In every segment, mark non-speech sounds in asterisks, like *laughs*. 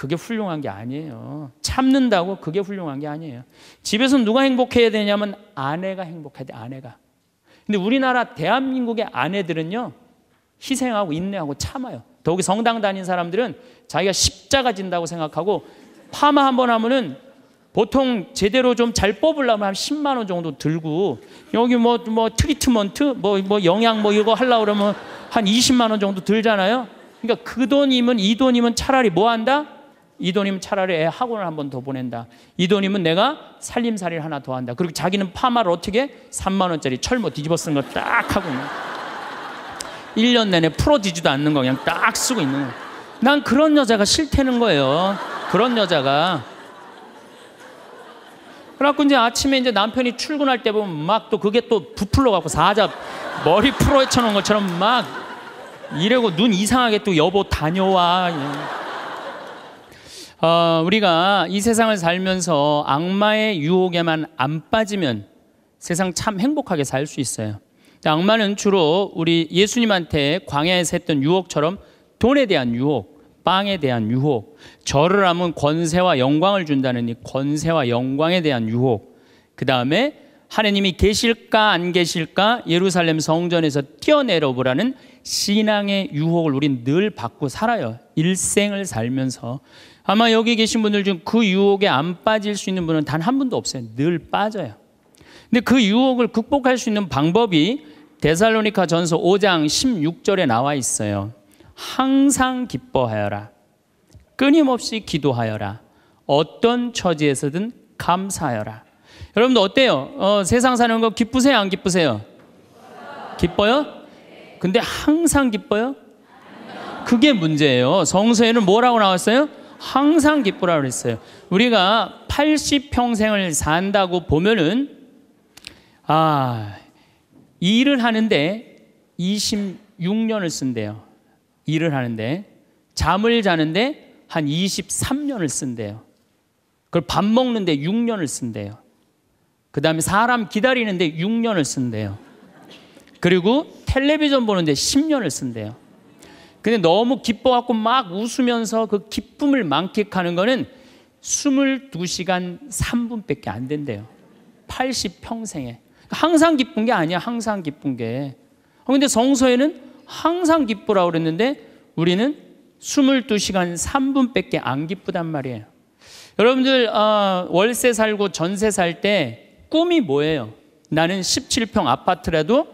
그게 훌륭한 게 아니에요. 참는다고 그게 훌륭한 게 아니에요. 집에서 누가 행복해야 되냐면 아내가 행복해야 돼, 아내가. 근데 우리나라 대한민국의 아내들은요, 희생하고 인내하고 참아요. 더욱이 성당 다닌 사람들은 자기가 십자가 진다고 생각하고 파마 한 번 하면은 보통 제대로 좀 잘 뽑으려면 한 10만 원 정도 들고 여기 뭐뭐 뭐 트리트먼트 뭐뭐 뭐 영양 뭐 이거 하려 그러면 한 20만 원 정도 들잖아요. 그러니까 그 돈이면 이 돈이면 차라리 뭐 한다? 이 돈이면 차라리 애 학원을 한 번 더 보낸다. 이도님은 내가 살림살이를 하나 더 한다. 그리고 자기는 파마를 어떻게 3만 원짜리 철모 뒤집어 쓴거 딱 하고 있는 1년 내내 풀어지지도 않는 거 그냥 딱 쓰고 있는 거. 난 그런 여자가 싫다는 거예요. 그런 여자가. 그래갖고 이제 아침에 이제 남편이 출근할 때 보면 막 또 그게 또 부풀러 갖고 사자 머리 풀어 헤쳐놓은 것처럼 막 이래고 눈 이상하게 또 여보 다녀와. 어, 우리가 이 세상을 살면서 악마의 유혹에만 안 빠지면 세상 참 행복하게 살 수 있어요. 악마는 주로 우리 예수님한테 광야에서 했던 유혹처럼 돈에 대한 유혹, 빵에 대한 유혹, 절을 하면 권세와 영광을 준다는 이 권세와 영광에 대한 유혹, 그 다음에 하느님이 계실까 안 계실까 예루살렘 성전에서 뛰어내려 보라는 신앙의 유혹을 우린 늘 받고 살아요. 일생을 살면서 아마 여기 계신 분들 중 그 유혹에 안 빠질 수 있는 분은 단 한 분도 없어요. 늘 빠져요. 근데 그 유혹을 극복할 수 있는 방법이 데살로니카 전서 5장 16절에 나와 있어요. 항상 기뻐하여라. 끊임없이 기도하여라. 어떤 처지에서든 감사하여라. 여러분들 어때요? 어, 세상 사는 거 기쁘세요? 안 기쁘세요? 기뻐요? 근데 항상 기뻐요? 그게 문제예요. 성서에는 뭐라고 나왔어요? 항상 기쁘라 그랬어요. 우리가 80평생을 산다고 보면은 아, 일을 하는데 26년을 쓴대요. 일을 하는데 잠을 자는데 한 23년을 쓴대요. 그걸 밥 먹는데 6년을 쓴대요. 그 다음에 사람 기다리는데 6년을 쓴대요. 그리고 텔레비전 보는데 10년을 쓴대요. 근데 너무 기뻐갖고 막 웃으면서 그 기쁨을 만끽하는 거는 22시간 3분밖에 안 된대요. 80평생에. 항상 기쁜 게 아니야. 항상 기쁜 게. 어, 근데 성서에는 항상 기쁘라고 그랬는데 우리는 22시간 3분밖에 안 기쁘단 말이에요. 여러분들 어, 월세 살고 전세 살 때 꿈이 뭐예요? 나는 17평 아파트라도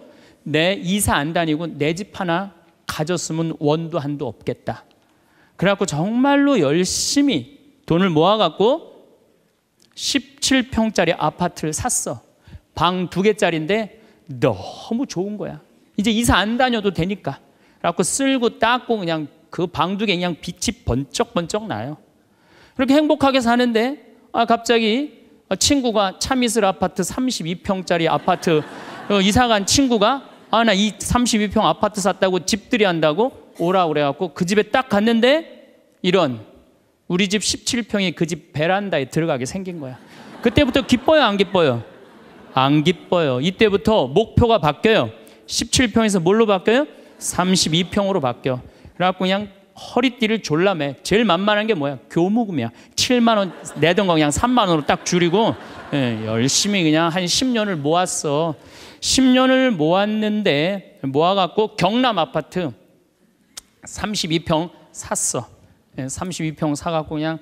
내 이사 안 다니고 내 집 하나 가졌으면 원도 한도 없겠다. 그래갖고 정말로 열심히 돈을 모아갖고 17평짜리 아파트를 샀어. 방 두 개짜리인데 너무 좋은 거야. 이제 이사 안 다녀도 되니까. 그래갖고 쓸고 닦고 그냥 그 방 두 개 그냥 빛이 번쩍번쩍 나요. 그렇게 행복하게 사는데 아 갑자기 친구가 참이슬 아파트 32평짜리 아파트 어, 이사 간 친구가 아나이 32평 아파트 샀다고 집들이 한다고 오라 그래갖고 그 집에 딱 갔는데 이런 우리 집 17평이 그 집 베란다에 들어가게 생긴 거야. 그때부터 기뻐요 안 기뻐요? 안 기뻐요. 이때부터 목표가 바뀌어요. 17평에서 뭘로 바뀌어요? 32평으로 바뀌어. 그래갖고 그냥 허리띠를 졸라매. 제일 만만한 게 뭐야? 교무금이야. 7만 원 내던 거 그냥 3만 원으로 딱 줄이고 예, 열심히 그냥 한 10년을 모았어. 10년을 모았는데 모아갖고 경남 아파트 32평 샀어. 32평 예, 사갖고 그냥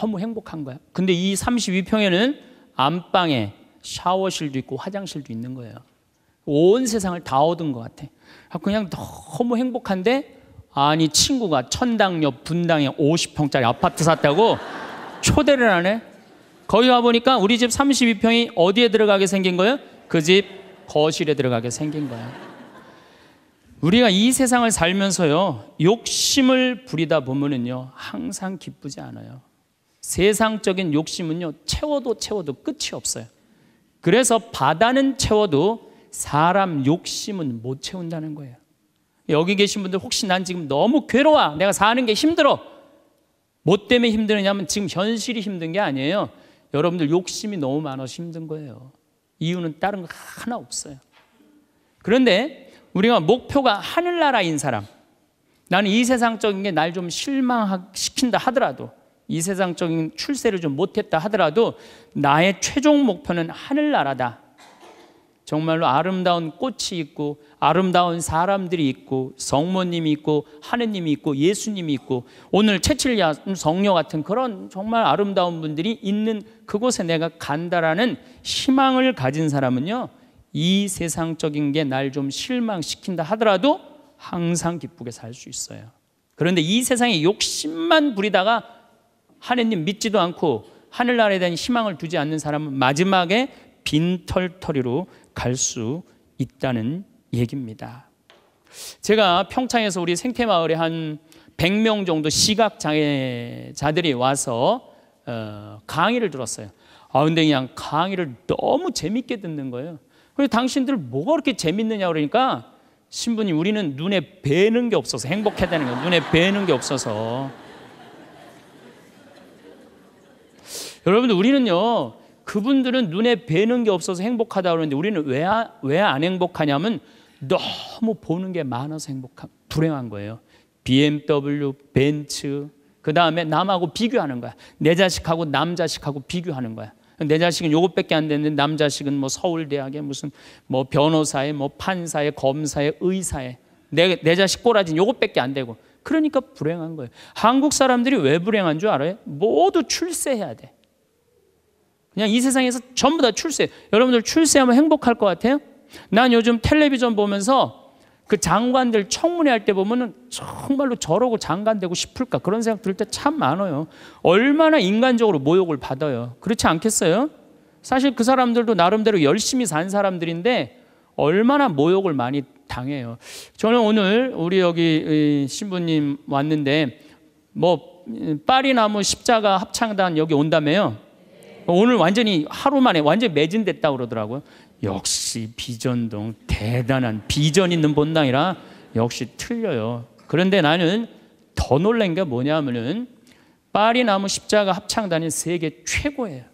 너무 행복한 거야. 근데 이 32평에는 안방에 샤워실도 있고 화장실도 있는 거예요. 온 세상을 다 얻은 것 같아. 그냥 너무 행복한데 아니 친구가 천당 옆 분당에 50평짜리 아파트 샀다고 초대를 안 해. 거기 가보니까 우리 집 32평이 어디에 들어가게 생긴 거예요? 그집 거실에 들어가게 생긴 거야. 우리가 이 세상을 살면서요, 욕심을 부리다 보면은요, 항상 기쁘지 않아요. 세상적인 욕심은요, 채워도 채워도 끝이 없어요. 그래서 바다는 채워도 사람 욕심은 못 채운다는 거예요. 여기 계신 분들 혹시 난 지금 너무 괴로워. 내가 사는 게 힘들어. 뭐 때문에 힘드느냐면 지금 현실이 힘든 게 아니에요. 여러분들 욕심이 너무 많아서 힘든 거예요. 이유는 다른 거 하나 없어요. 그런데 우리가 목표가 하늘나라인 사람, 나는 이 세상적인 게 날 좀 실망시킨다 하더라도, 이 세상적인 출세를 좀 못했다 하더라도, 나의 최종 목표는 하늘나라다. 정말로 아름다운 꽃이 있고, 아름다운 사람들이 있고, 성모님이 있고, 하느님이 있고, 예수님이 있고, 오늘 채칠야 성녀 같은 그런 정말 아름다운 분들이 있는 그곳에 내가 간다라는 희망을 가진 사람은요. 이 세상적인 게 날 좀 실망시킨다 하더라도 항상 기쁘게 살 수 있어요. 그런데 이 세상에 욕심만 부리다가 하느님 믿지도 않고 하늘나라에 대한 희망을 두지 않는 사람은 마지막에 빈털터리로 갈 수 있다는 얘기입니다. 제가 평창에서 우리 생태마을에 한 100명 정도 시각장애자들이 와서 어, 강의를 들었어요. 아 근데 그냥 강의를 너무 재밌게 듣는 거예요. 그래서 당신들 뭐가 그렇게 재밌느냐 그러니까 신부님 우리는 눈에 뵈는 게 없어서 행복해 되는 거예요. 눈에 뵈는 게 없어서. 여러분들 우리는요. 그분들은 눈에 뵈는 게 없어서 행복하다 그러는데 우리는 왜 왜 안 행복하냐면 너무 보는 게 많아서 행복함 불행한 거예요. BMW, 벤츠, 그 다음에 남하고 비교하는 거야. 내 자식하고 남 자식하고 비교하는 거야. 내 자식은 요것밖에 안 되는데 남 자식은 뭐 서울대학에 무슨 뭐 변호사에 뭐 판사에 검사에 의사에 내, 내 자식 꼬라진 요것밖에 안 되고 그러니까 불행한 거예요. 한국 사람들이 왜 불행한 줄 알아요? 모두 출세해야 돼. 그냥 이 세상에서 전부 다 출세. 여러분들 출세하면 행복할 것 같아요? 난 요즘 텔레비전 보면서 그 장관들 청문회 할 때 보면은 정말로 저러고 장관되고 싶을까 그런 생각 들 때 참 많아요. 얼마나 인간적으로 모욕을 받아요. 그렇지 않겠어요? 사실 그 사람들도 나름대로 열심히 산 사람들인데 얼마나 모욕을 많이 당해요. 저는 오늘 우리 여기 신부님 왔는데 뭐 음, 파리나무 십자가 합창단 여기 온다며요. 오늘 완전히 하루 만에 완전 매진됐다 그러더라고요. 역시 비전동 대단한 비전 있는 본당이라 역시 틀려요. 그런데 나는 더 놀란 게 뭐냐 면은 파리 나무 십자가 합창단이 세계 최고예요.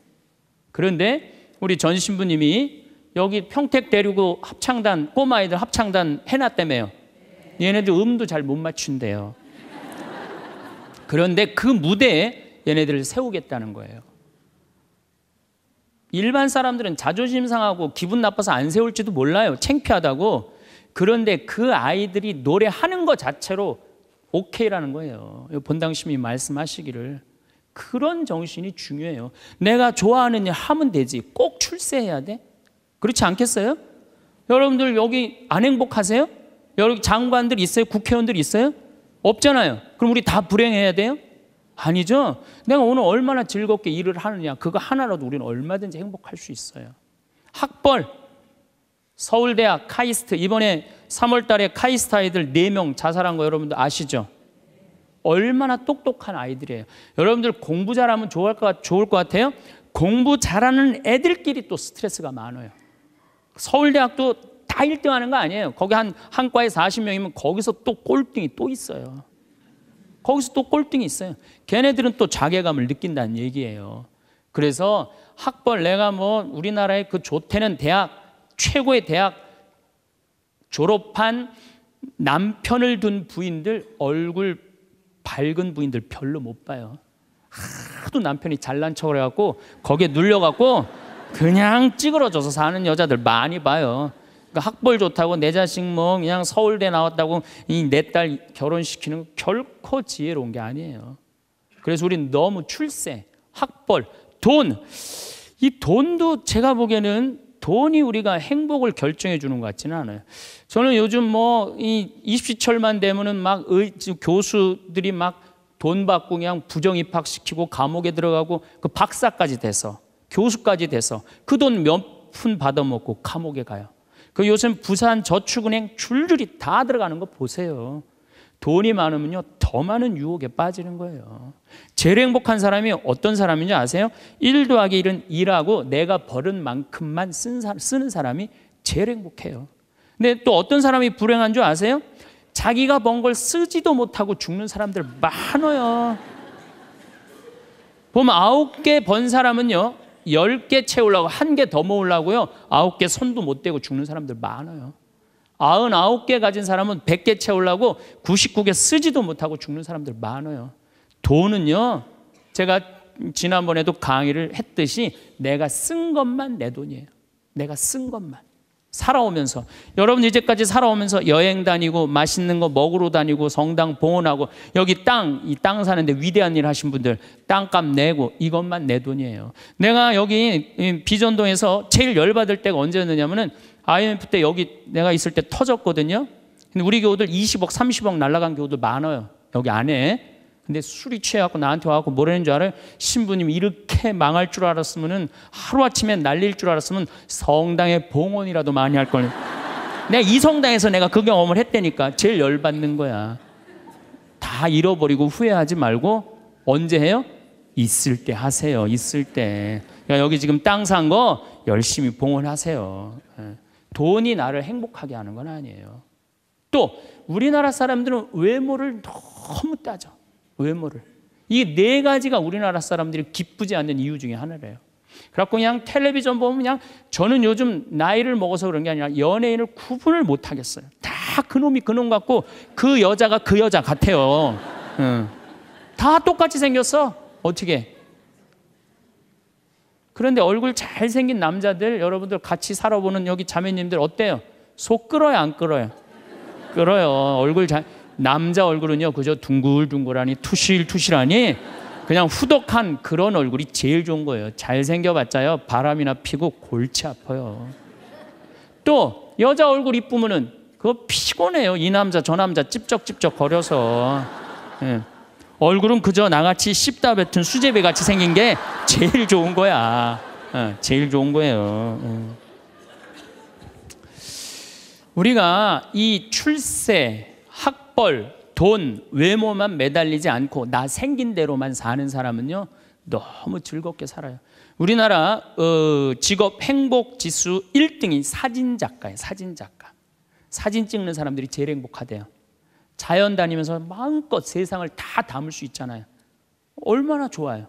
그런데 우리 전 신부님이 여기 평택 대륙고 합창단 꼬마아이들 합창단 해놨다며요. 얘네들 음도 잘 못 맞춘대요. 그런데 그 무대에 얘네들을 세우겠다는 거예요. 일반 사람들은 자존심 상하고 기분 나빠서 안 세울지도 몰라요. 창피하다고. 그런데 그 아이들이 노래하는 것 자체로 오케이라는 거예요. 본당심이 말씀하시기를. 그런 정신이 중요해요. 내가 좋아하는 일 하면 되지. 꼭 출세해야 돼? 그렇지 않겠어요? 여러분들 여기 안 행복하세요? 여기 장관들 있어요? 국회의원들 있어요? 없잖아요. 그럼 우리 다 불행해야 돼요? 아니죠. 내가 오늘 얼마나 즐겁게 일을 하느냐. 그거 하나라도 우리는 얼마든지 행복할 수 있어요. 학벌. 서울대학 카이스트 이번에 3월 달에 카이스트 아이들 4명 자살한 거 여러분들 아시죠? 얼마나 똑똑한 아이들이에요. 여러분들 공부 잘하면 좋을 것, 좋을 것 같아요. 공부 잘하는 애들끼리 또 스트레스가 많아요. 서울대학도 다 1등 하는 거 아니에요. 거기 한, 한 과에 40명이면 거기서 또 꼴등이 또 있어요. 거기서 또 꼴등이 있어요. 걔네들은 또 자괴감을 느낀다는 얘기예요. 그래서 학벌 내가 뭐 우리나라의 그 좋대는 대학 최고의 대학 졸업한 남편을 둔 부인들 얼굴 밝은 부인들 별로 못 봐요. 하도 남편이 잘난 척을 해갖고 거기에 눌려갖고 그냥 찌그러져서 사는 여자들 많이 봐요. 그러니까 학벌 좋다고 내 자식 뭐 그냥 서울대 나왔다고 이 내 딸 결혼시키는 거 결코 지혜로운 게 아니에요. 그래서 우린 너무 출세, 학벌, 돈. 이 돈도 제가 보기에는 돈이 우리가 행복을 결정해 주는 것 같지는 않아요. 저는 요즘 뭐이 입시철만 되면은 막 의, 교수들이 막 돈 받고 그냥 부정 입학시키고 감옥에 들어가고 그 박사까지 돼서 교수까지 돼서 그 돈 몇 푼 받아먹고 감옥에 가요. 그 요즘 부산 저축은행 줄줄이 다 들어가는 거 보세요. 돈이 많으면요 더 많은 유혹에 빠지는 거예요. 제일 행복한 사람이 어떤 사람인지 아세요? 1 더하기 1은 2라고 내가 버는 만큼만 쓰는 사람이 제일 행복해요. 근데 또 어떤 사람이 불행한 줄 아세요? 자기가 번 걸 쓰지도 못하고 죽는 사람들 많아요. 보면 아홉 개번 사람은요 10개 채우려고 한 개 더 모으려고요. 9개 손도 못 대고 죽는 사람들 많아요. 99개 가진 사람은 100개 채우려고 99개 쓰지도 못하고 죽는 사람들 많아요. 돈은요. 제가 지난번에도 강의를 했듯이 내가 쓴 것만 내 돈이에요. 내가 쓴 것만. 살아오면서 여러분 이제까지 살아오면서 여행 다니고 맛있는 거 먹으러 다니고 성당 봉헌하고 여기 땅 이 땅 사는데 위대한 일 하신 분들 땅값 내고 이것만 내 돈이에요. 내가 여기 비전동에서 제일 열받을 때가 언제였느냐면은 IMF 때 여기 내가 있을 때 터졌거든요. 근데 우리 교우들 20억 30억 날라간 교우들 많아요. 여기 안에 근데 술이 취해갖고 나한테 와갖고 뭐라는 줄 알아요? 신부님 이렇게 망할 줄 알았으면은 하루아침에 날릴 줄 알았으면 성당에 봉헌이라도 많이 할 걸. 내가 이 성당에서 내가 그 경험을 했다니까 제일 열받는 거야. 다 잃어버리고 후회하지 말고 언제 해요? 있을 때 하세요. 있을 때. 그러니까 여기 지금 땅 산 거 열심히 봉헌하세요. 예. 돈이 나를 행복하게 하는 건 아니에요. 또 우리나라 사람들은 외모를 너무 따져. 외모를. 이 네 가지가 우리나라 사람들이 기쁘지 않는 이유 중에 하나래요. 그래갖고 그냥 텔레비전 보면 그냥 저는 요즘 나이를 먹어서 그런 게 아니라 연예인을 구분을 못 하겠어요. 다 그놈이 그놈 같고 그 여자가 그 여자 같아요. 응. 다 똑같이 생겼어. 어떻게? 그런데 얼굴 잘생긴 남자들 여러분들 같이 살아보는 여기 자매님들 어때요? 속 끌어요 안 끌어요? 끌어요. 얼굴 잘 남자 얼굴은요 그저 둥글둥글하니 투실투실하니 그냥 후덕한 그런 얼굴이 제일 좋은 거예요. 잘생겨봤자요 바람이나 피고 골치 아파요. 또 여자 얼굴 이쁘면은 그거 피곤해요. 이 남자 저 남자 찝쩍찝쩍 거려서 예. 얼굴은 그저 나같이 씹다 뱉은 수제비 같이 생긴 게 제일 좋은 거야. 예. 제일 좋은 거예요. 예. 우리가 이 출세 학벌, 돈, 외모만 매달리지 않고 나 생긴 대로만 사는 사람은요 너무 즐겁게 살아요. 우리나라 어, 직업 행복 지수 1등이 사진 작가예요. 사진 작가. 사진 찍는 사람들이 제일 행복하대요. 자연 다니면서 마음껏 세상을 다 담을 수 있잖아요. 얼마나 좋아요.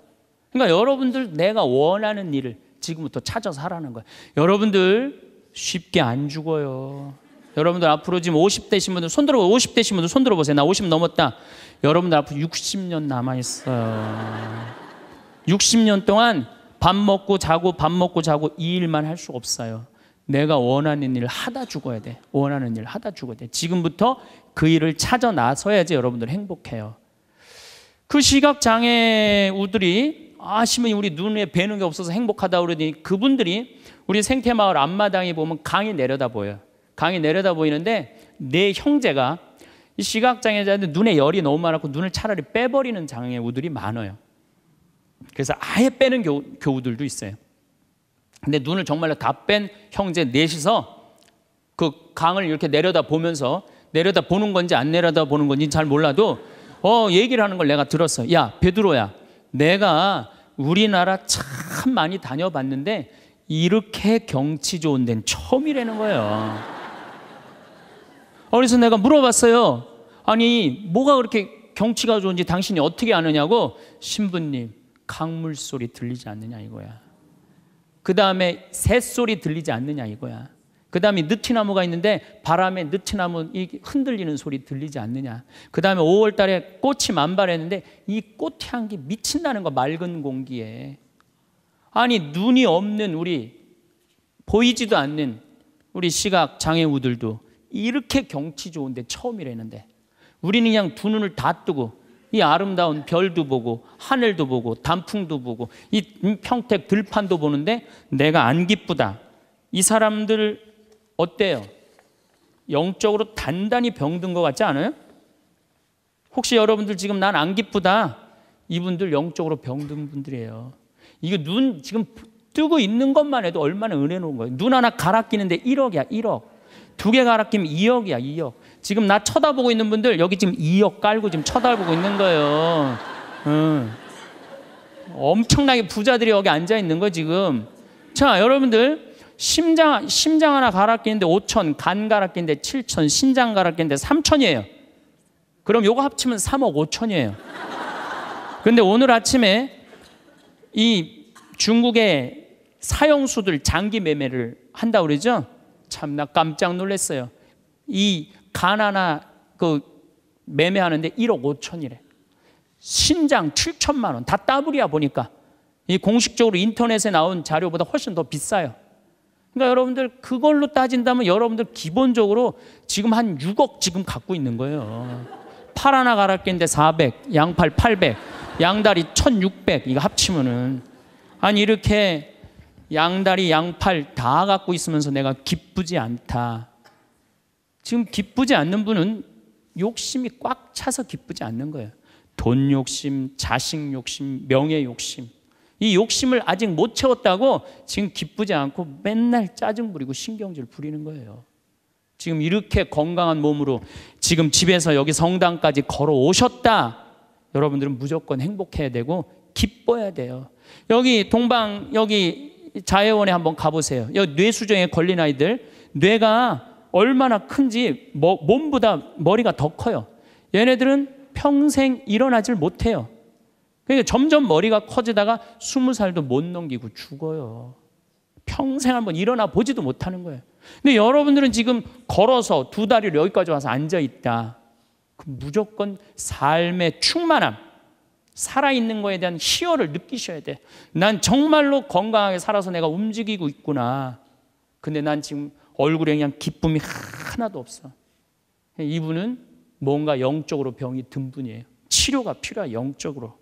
그러니까 여러분들 내가 원하는 일을 지금부터 찾아서 하라는 거예요. 여러분들 쉽게 안 죽어요. 여러분들 앞으로 지금 50대신 분들 손 들어 50대신 분들 손 들어 보세요. 나 50 넘었다. 여러분들 앞으로 60년 남아 있어요. 60년 동안 밥 먹고 자고 밥 먹고 자고 이 일만 할 수 없어요. 내가 원하는 일 하다 죽어야 돼. 원하는 일 하다 죽어야 돼. 지금부터 그 일을 찾아 나서야지 여러분들 행복해요. 그 시각 장애우들이 아시면 우리 눈에 뵈는 게 없어서 행복하다 그러니 더 그분들이 우리 생태마을 앞마당에 보면 강이 내려다 보여요. 강이 내려다 보이는데 내 네 형제가 시각장애자인데 눈에 열이 너무 많았고 눈을 차라리 빼버리는 장애우들이 많아요. 그래서 아예 빼는 교 교우들도 있어요. 근데 눈을 정말로 다 뺀 형제 넷이서 그 강을 이렇게 내려다 보면서 내려다 보는 건지 안 내려다 보는 건지 잘 몰라도 어 얘기를 하는 걸 내가 들었어. 야 베드로야, 내가 우리나라 참 많이 다녀봤는데 이렇게 경치 좋은 데는 처음이라는 거예요. 그래서 내가 물어봤어요. 아니, 뭐가 그렇게 경치가 좋은지 당신이 어떻게 아느냐고 신부님, 강물 소리 들리지 않느냐 이거야. 그 다음에 새소리 들리지 않느냐 이거야. 그 다음에 느티나무가 있는데 바람에 느티나무 흔들리는 소리 들리지 않느냐. 그 다음에 5월 달에 꽃이 만발했는데 이 꽃향기 미친다는 거 맑은 공기에. 아니 눈이 없는 우리 보이지도 않는 우리 시각 장애우들도 이렇게 경치 좋은데 처음이라는데 우리는 그냥 두 눈을 다 뜨고 이 아름다운 별도 보고 하늘도 보고 단풍도 보고 이 평택 들판도 보는데 내가 안 기쁘다. 이 사람들 어때요? 영적으로 단단히 병든 것 같지 않아요? 혹시 여러분들 지금 난 안 기쁘다. 이분들 영적으로 병든 분들이에요. 이거 눈 지금 뜨고 있는 것만 해도 얼마나 은혜로운 거예요. 눈 하나 갈아 끼는데 1억이야, 1억. 두개갈아끼 2억이야, 2억. 지금 나 쳐다보고 있는 분들 여기 지금 2억 깔고 지금 쳐다보고 있는 거예요. 응. 엄청나게 부자들이 여기 앉아 있는 거 지금. 자, 여러분들 심장 심장 하나 갈아끼는데 5천, 간 갈아끼는데 7천, 신장 갈아끼는데 3천이에요. 그럼 요거 합치면 3억 5천이에요. 근데 오늘 아침에 이 중국의 사형수들 장기 매매를 한다 그러죠? 참나 깜짝 놀랐어요. 이 가나나 그 매매하는데 1억 5천이래. 신장 7천만 원. 다 따블이야 보니까. 이 공식적으로 인터넷에 나온 자료보다 훨씬 더 비싸요. 그러니까 여러분들 그걸로 따진다면 여러분들 기본적으로 지금 한 6억 지금 갖고 있는 거예요. 팔 하나 갈아낀데 400, 양팔 800, 양다리 1600 이거 합치면은 아니 이렇게 양다리, 양팔 다 갖고 있으면서 내가 기쁘지 않다. 지금 기쁘지 않는 분은 욕심이 꽉 차서 기쁘지 않는 거예요. 돈 욕심, 자식 욕심, 명예 욕심. 이 욕심을 아직 못 채웠다고 지금 기쁘지 않고 맨날 짜증 부리고 신경질 부리는 거예요. 지금 이렇게 건강한 몸으로 지금 집에서 여기 성당까지 걸어 오셨다. 여러분들은 무조건 행복해야 되고 기뻐야 돼요. 여기 동방 여기 자해원에 한번 가보세요. 여기 뇌수정에 걸린 아이들 뇌가 얼마나 큰지 뭐, 몸보다 머리가 더 커요. 얘네들은 평생 일어나질 못해요. 그러니까 점점 머리가 커지다가 스무 살도 못 넘기고 죽어요. 평생 한번 일어나 보지도 못하는 거예요. 근데 여러분들은 지금 걸어서 두 다리를 여기까지 와서 앉아 있다. 무조건 삶의 충만함, 살아있는 거에 대한 희열을 느끼셔야 돼. 난 정말로 건강하게 살아서 내가 움직이고 있구나. 근데 난 지금 얼굴에 그냥 기쁨이 하나도 없어. 이분은 뭔가 영적으로 병이 든 분이에요. 치료가 필요해, 영적으로.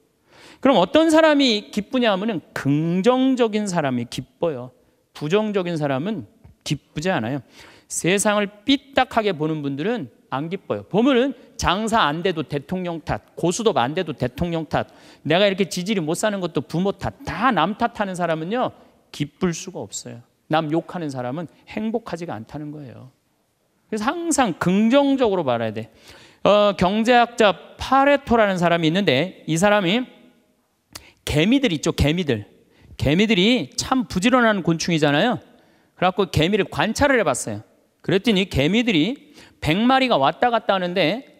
그럼 어떤 사람이 기쁘냐 하면은 긍정적인 사람이 기뻐요. 부정적인 사람은 기쁘지 않아요. 세상을 삐딱하게 보는 분들은 안 기뻐요. 보면은 장사 안 돼도 대통령 탓, 고수톱 안 돼도 대통령 탓, 내가 이렇게 지지이못 사는 것도 부모 탓, 다 남 탓하는 사람은요, 기쁠 수가 없어요. 남 욕하는 사람은 행복하지가 않다는 거예요. 그래서 항상 긍정적으로 말해야 돼. 어, 경제학자 파레토라는 사람이 있는데 이 사람이 개미들 있죠, 개미들. 개미들이 참 부지런한 곤충이잖아요. 그래갖고 개미를 관찰을 해봤어요. 그랬더니 개미들이 100마리가 왔다 갔다 하는데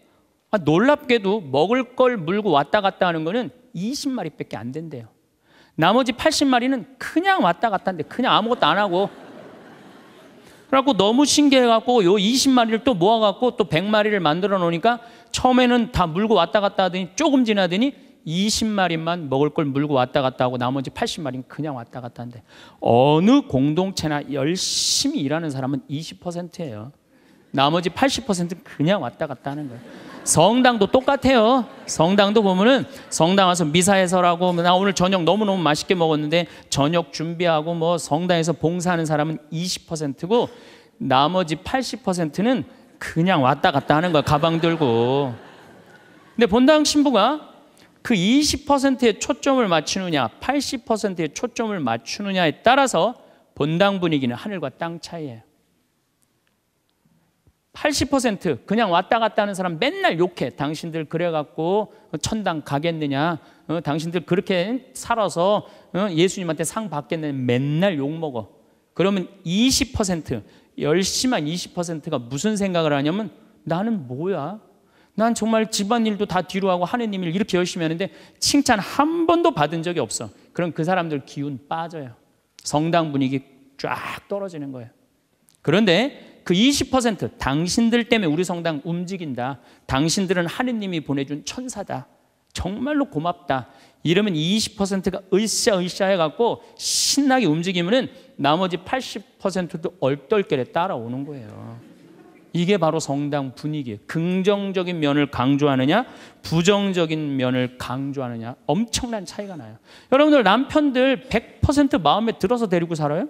아, 놀랍게도 먹을 걸 물고 왔다 갔다 하는 거는 20마리밖에 안 된대요. 나머지 80마리는 그냥 왔다 갔다 하는데 그냥 아무것도 안 하고 그래갖고 너무 신기해갖고 요 20마리를 또 모아갖고 또 100마리를 만들어 놓으니까 처음에는 다 물고 왔다 갔다 하더니 조금 지나더니 20마리만 먹을 걸 물고 왔다 갔다 하고 나머지 80마리는 그냥 왔다 갔다 하는데 어느 공동체나 열심히 일하는 사람은 20%예요. 나머지 80%는 그냥 왔다 갔다 하는 거예요. 성당도 똑같아요. 성당도 보면은 성당 와서 미사해서라고 나 오늘 저녁 너무너무 맛있게 먹었는데 저녁 준비하고 뭐 성당에서 봉사하는 사람은 20%고 나머지 80%는 그냥 왔다 갔다 하는 거야. 가방 들고. 근데 본당 신부가 그 20%에 초점을 맞추느냐, 80%에 초점을 맞추느냐에 따라서 본당 분위기는 하늘과 땅 차이예요. 80% 그냥 왔다 갔다 하는 사람 맨날 욕해. 당신들 그래갖고 어, 천당 가겠느냐. 어, 당신들 그렇게 살아서 어, 예수님한테 상 받겠느냐. 맨날 욕먹어. 그러면 20%, 열심한 20%가 무슨 생각을 하냐면 나는 뭐야? 난 정말 집안일도 다 뒤로 하고 하느님 일 이렇게 열심히 하는데 칭찬 한 번도 받은 적이 없어. 그럼 그 사람들 기운 빠져요. 성당 분위기 쫙 떨어지는 거예요. 그런데 그20% 당신들 때문에 우리 성당 움직인다. 당신들은 하느님이 보내준 천사다. 정말로 고맙다. 이러면 20%가 으쌰으쌰 해갖고 신나게 움직이면은 나머지 80%도 얼떨결에 따라오는 거예요. 이게 바로 성당 분위기예요. 긍정적인 면을 강조하느냐, 부정적인 면을 강조하느냐, 엄청난 차이가 나요. 여러분들 남편들 100% 마음에 들어서 데리고 살아요?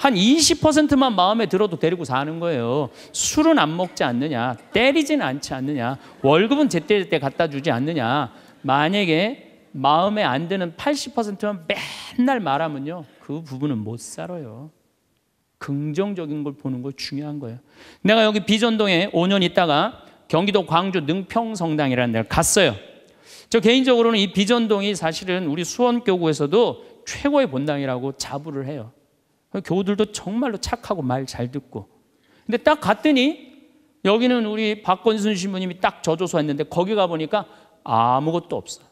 한 20%만 마음에 들어도 데리고 사는 거예요. 술은 안 먹지 않느냐, 때리진 않지 않느냐, 월급은 제때제때 갖다 주지 않느냐. 만약에 마음에 안 드는 80%만 맨날 말하면요, 그 부분은 못 살아요. 긍정적인 걸 보는 거 중요한 거예요. 내가 여기 비전동에 5년 있다가 경기도 광주 능평성당이라는 데를 갔어요. 저 개인적으로는 이 비전동이 사실은 우리 수원교구에서도 최고의 본당이라고 자부를 해요. 교우들도 정말로 착하고 말 잘 듣고. 근데 딱 갔더니 여기는 우리 박건순 신부님이 딱 저조소 했는데 거기 가보니까 아무것도 없어.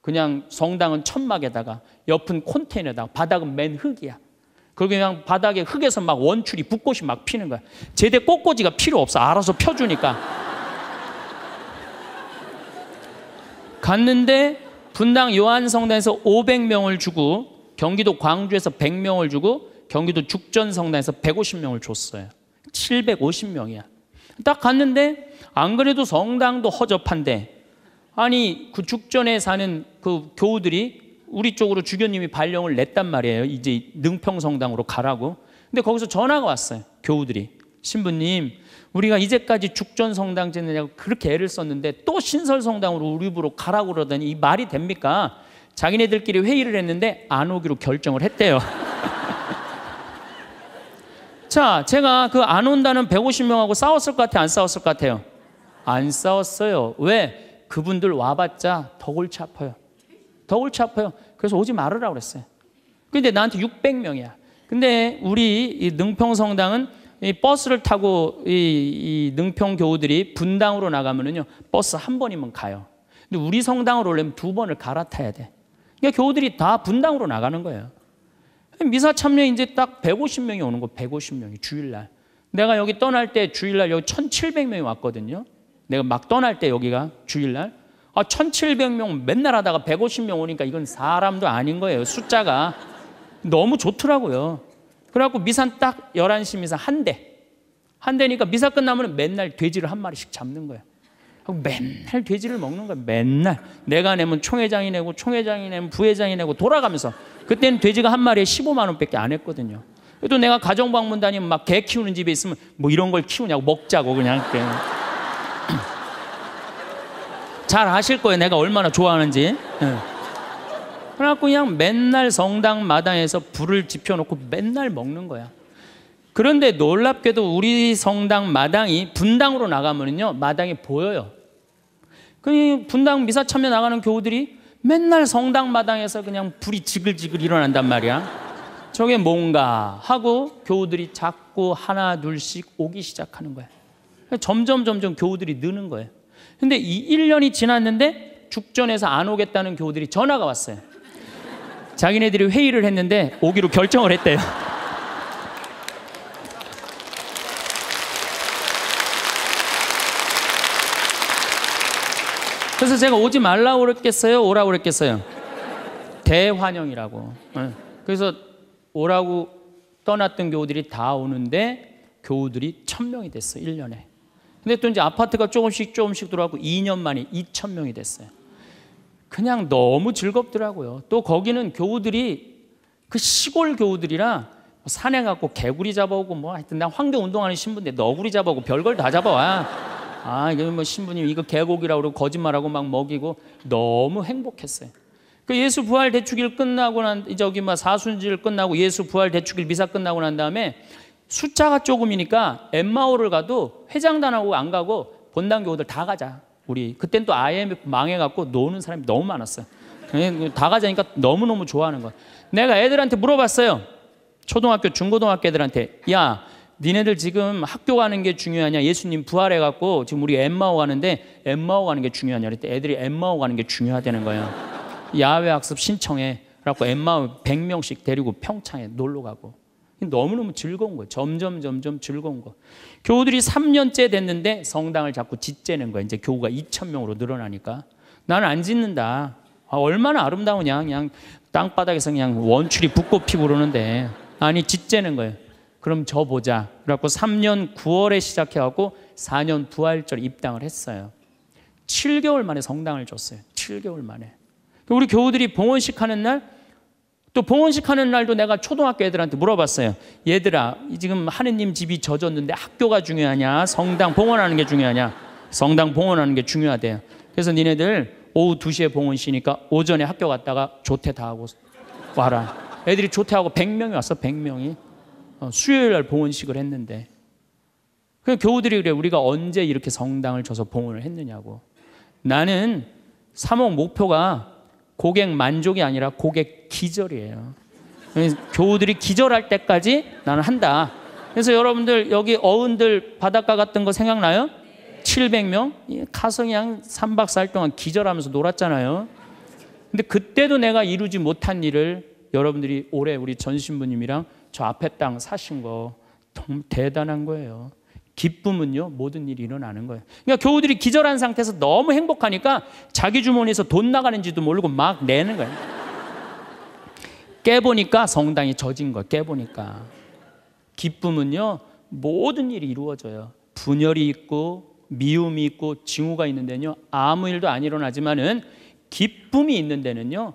그냥 성당은 천막에다가 옆은 콘테이너다가 바닥은 맨 흙이야. 그리고 그냥 바닥에 흙에서 막 원출이 붓꽃이 막 피는 거야. 제대 꽃꽂이가 필요 없어. 알아서 펴주니까. 갔는데 분당 요한성당에서 500명을 주고 경기도 광주에서 100명을 주고 경기도 죽전성당에서 150명을 줬어요. 750명이야. 딱 갔는데 안 그래도 성당도 허접한데 아니 그 죽전에 사는 그 교우들이 우리 쪽으로 주교님이 발령을 냈단 말이에요. 이제 능평성당으로 가라고. 근데 거기서 전화가 왔어요. 교우들이. 신부님, 우리가 이제까지 죽전 성당 짓느냐고 그렇게 애를 썼는데 또 신설 성당으로 우리 부로 가라고 그러더니 이 말이 됩니까? 자기네들끼리 회의를 했는데 안 오기로 결정을 했대요. *laughs* 자, 제가 그 안 온다는 150명하고 싸웠을 것 같아요? 안 싸웠을 것 같아요? 안 싸웠어요. 왜? 그분들 와봤자 더 골치 아파요. 더 골치 아파요. 그래서 오지 말으라 그랬어요. 근데 나한테 600명이야. 근데 우리 이 능평성당은 이 버스를 타고 이, 이 능평 교우들이 분당으로 나가면은요 버스 한 번이면 가요. 근데 우리 성당으로 올려면 두 번을 갈아타야 돼. 그러니까 교우들이 다 분당으로 나가는 거예요. 미사 참여 이제 딱 150명이 오는 거 150명이 주일날. 내가 여기 떠날 때 주일날 여기 1,700명이 왔거든요. 내가 막 떠날 때 여기가 주일날 아, 1,700명 맨날 하다가 150명 오니까 이건 사람도 아닌 거예요. 숫자가 너무 좋더라고요. 그래갖고 미산 딱 11시 미사 한 대. 한 대니까 미사 끝나면 맨날 돼지를 한 마리씩 잡는 거예요. 맨날 돼지를 먹는 거야. 맨날 내가 내면 총회장이 내고 총회장이 내면 부회장이 내고 돌아가면서 그때는 돼지가 한 마리에 15만 원밖에 안 했거든요. 또 내가 가정 방문 다니면 막개 키우는 집에 있으면 뭐 이런 걸 키우냐고 먹자고 그냥 *laughs* 잘 아실 거예요. 내가 얼마나 좋아하는지. 네. 그래갖고 그냥 맨날 성당 마당에서 불을 지펴놓고 맨날 먹는 거야. 그런데 놀랍게도 우리 성당 마당이 분당으로 나가면요 마당이 보여요. 그 분당 미사 참여 나가는 교우들이 맨날 성당 마당에서 그냥 불이 지글지글 일어난단 말이야. 저게 뭔가 하고 교우들이 자꾸 하나 둘씩 오기 시작하는 거야. 점점 점점 교우들이 느는 거예요. 근데 이 1년이 지났는데 죽전에서 안 오겠다는 교우들이 전화가 왔어요. 자기네들이 회의를 했는데 오기로 결정을 했대요. 그래서 제가 오지 말라 고 그랬겠어요? 오라 고 그랬겠어요? 대환영이라고. 예. 그래서 오라고 떠났던 교우들이 다 오는데 교우들이 천명이 됐어, 1년에. 근데 또 이제 아파트가 조금씩 조금씩 들어가고 2년 만에 2천명이 됐어요. 그냥 너무 즐겁더라고요. 또 거기는 교우들이 그 시골 교우들이라 뭐 산에 갖고 개구리 잡아오고 뭐 하여튼 난 황대 운동하는 신부인데 너구리 잡아오고 별걸 다 잡아와. 아, 이게 뭐 신부님 이거 개고기라고 그러고 거짓말하고 막 먹이고 너무 행복했어요. 그 예수 부활 대축일 끝나고 난 저기 막 뭐 사순절 끝나고 예수 부활 대축일 미사 끝나고 난 다음에 숫자가 조금이니까 엠마오를 가도 회장단하고 안 가고 본당 교우들 다 가자. 우리 그땐 또 IMF 망해갖고 노는 사람이 너무 많았어요. 다 가자니까 너무너무 좋아하는 거 내가 애들한테 물어봤어요. 초등학교, 중고등학교 애들한테. 야, 니네들 지금 학교 가는 게 중요하냐? 예수님 부활해 갖고 지금 우리 엠마오 가는데 엠마오 가는 게 중요하냐? 그랬더니 애들이 엠마오 가는 게 중요하다는 거예요. 야외 학습 신청해. 라고 엠마오 100명씩 데리고 평창에 놀러 가고. 너무너무 즐거운 거예요. 점점 점점 즐거운 거. 교우들이 3년째 됐는데 성당을 자꾸 짓재는 거예요. 이제 교우가 2천 명으로 늘어나니까. 나는 안 짓는다. 아, 얼마나 아름다우냐. 그냥 땅바닥에서 그냥 원출이 붓고 피고 그러는데. 아니 짓재는 거예요. 그럼 저 보자. 그래갖고 3년 9월에 시작해갖고 4년 부활절 입당을 했어요. 7개월 만에 성당을 줬어요. 7개월 만에. 그 우리 교우들이 봉헌식 하는 날, 또 봉헌식 하는 날도 내가 초등학교 애들한테 물어봤어요. 얘들아, 지금 하느님 집이 젖었는데 학교가 중요하냐? 성당 봉헌하는 게 중요하냐? 성당 봉헌하는 게 중요하대요. 그래서 니네들 오후 2시에 봉헌시니까 오전에 학교 갔다가 조퇴 다 하고 와라. 애들이 조퇴하고 100명이 왔어, 100명이. 어, 수요일 날 봉헌식을 했는데 그 교우들이 그래 우리가 언제 이렇게 성당을 줘서 봉헌을 했느냐고 나는 사억 목표가 고객 만족이 아니라 고객 기절이에요 교우들이 기절할 때까지 나는 한다 그래서 여러분들 여기 어른들 바닷가 같은 거 생각나요? 700명 가성이한 3박 4일 동안 기절하면서 놀았잖아요 근데 그때도 내가 이루지 못한 일을 여러분들이 올해 우리 전신부님이랑 저 앞에 땅 사신 거 대단한 거예요. 기쁨은요, 모든 일이 일어나는 거예요. 그러니까 교우들이 기절한 상태에서 너무 행복하니까 자기 주머니에서 돈 나가는지도 모르고 막 내는 거예요. 깨보니까 성당이 젖은 거예요. 깨보니까. 기쁨은요, 모든 일이 이루어져요. 분열이 있고, 미움이 있고, 징후가 있는 데요 아무 일도 안 일어나지만은 기쁨이 있는 데는요,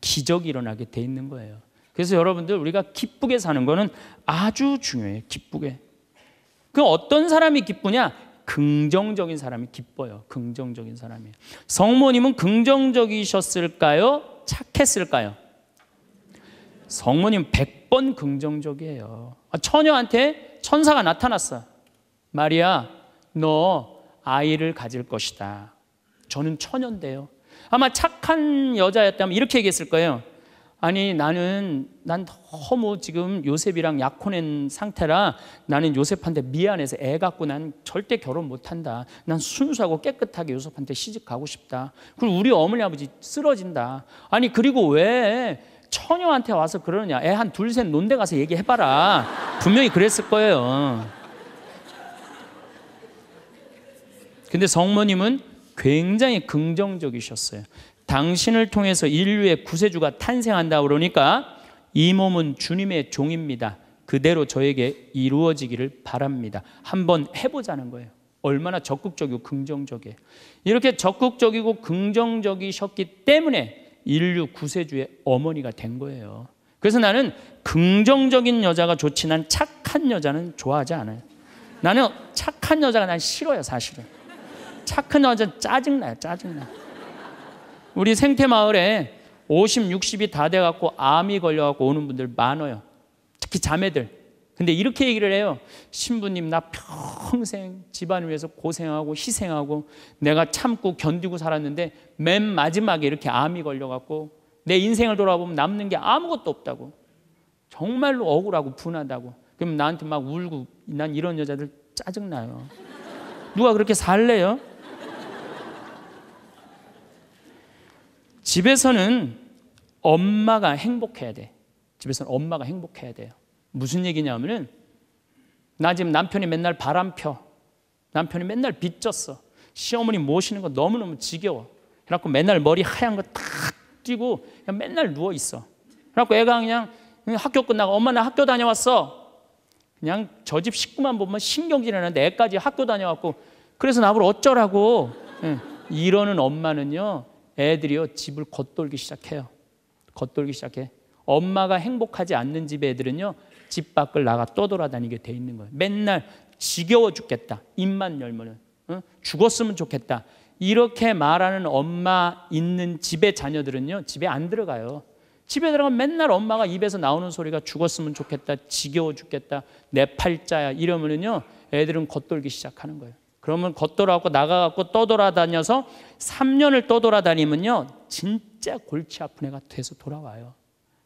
기적이 일어나게 돼 있는 거예요. 그래서 여러분들 우리가 기쁘게 사는 거는 아주 중요해요. 기쁘게. 그 어떤 사람이 기쁘냐? 긍정적인 사람이 기뻐요. 긍정적인 사람이. 성모님은 긍정적이셨을까요? 착했을까요? 성모님 100번 긍정적이에요. 아, 처녀한테 천사가 나타났어. 마리아, 너 아이를 가질 것이다. 저는 처녀인데요. 아마 착한 여자였다면 이렇게 얘기했을 거예요. 아니 나는 난 너무 지금 요셉이랑 약혼한 상태라 나는 요셉한테 미안해서 애 갖고 난 절대 결혼 못한다. 난 순수하고 깨끗하게 요셉한테 시집 가고 싶다. 그리고 우리 어머니 아버지 쓰러진다. 아니 그리고 왜 처녀한테 와서 그러느냐. 애 한 둘셋 논대 가서 얘기해봐라. 분명히 그랬을 거예요. 근데 성모님은 굉장히 긍정적이셨어요. 당신을 통해서 인류의 구세주가 탄생한다 그러니까 이 몸은 주님의 종입니다. 그대로 저에게 이루어지기를 바랍니다. 한번 해보자는 거예요. 얼마나 적극적이고 긍정적이에요. 이렇게 적극적이고 긍정적이셨기 때문에 인류 구세주의 어머니가 된 거예요. 그래서 나는 긍정적인 여자가 좋지 난 착한 여자는 좋아하지 않아요. 나는 착한 여자가 난 싫어요, 사실은. 착한 여자 짜증나요, 짜증나. 우리 생태 마을에 50, 60이 다 돼갖고 암이 걸려갖고 오는 분들 많아요. 특히 자매들. 근데 이렇게 얘기를 해요. 신부님, 나 평생 집안을 위해서 고생하고 희생하고 내가 참고 견디고 살았는데 맨 마지막에 이렇게 암이 걸려갖고 내 인생을 돌아보면 남는 게 아무것도 없다고. 정말로 억울하고 분하다고. 그럼 나한테 막 울고 난 이런 여자들 짜증나요. 누가 그렇게 살래요? 집에서는 엄마가 행복해야 돼. 집에서는 엄마가 행복해야 돼요. 무슨 얘기냐면은 나 지금 남편이 맨날 바람 펴. 남편이 맨날 빚졌어. 시어머니 모시는 거 너무너무 지겨워. 그래갖고 맨날 머리 하얀 거탁 띄고 그냥 맨날 누워 있어. 그래갖고 애가 그냥 학교 끝나고 엄마 나 학교 다녀왔어. 그냥 저 집 식구만 보면 신경질 나는데 애까지 학교 다녀왔고 그래서 나보고 어쩌라고. 이러는 엄마는요. 애들이요 집을 겉돌기 시작해요. 겉돌기 시작해. 엄마가 행복하지 않는 집 애들은요 집 밖을 나가 떠돌아다니게 돼 있는 거예요. 맨날 지겨워 죽겠다. 입만 열면 응? 죽었으면 좋겠다. 이렇게 말하는 엄마 있는 집의 자녀들은요 집에 안 들어가요. 집에 들어가면 맨날 엄마가 입에서 나오는 소리가 죽었으면 좋겠다, 지겨워 죽겠다, 내 팔자야 이러면은요 애들은 겉돌기 시작하는 거예요. 그러면 걷돌아갖고 나가갖고 떠돌아다녀서 3년을 떠돌아다니면요. 진짜 골치 아픈 애가 돼서 돌아와요.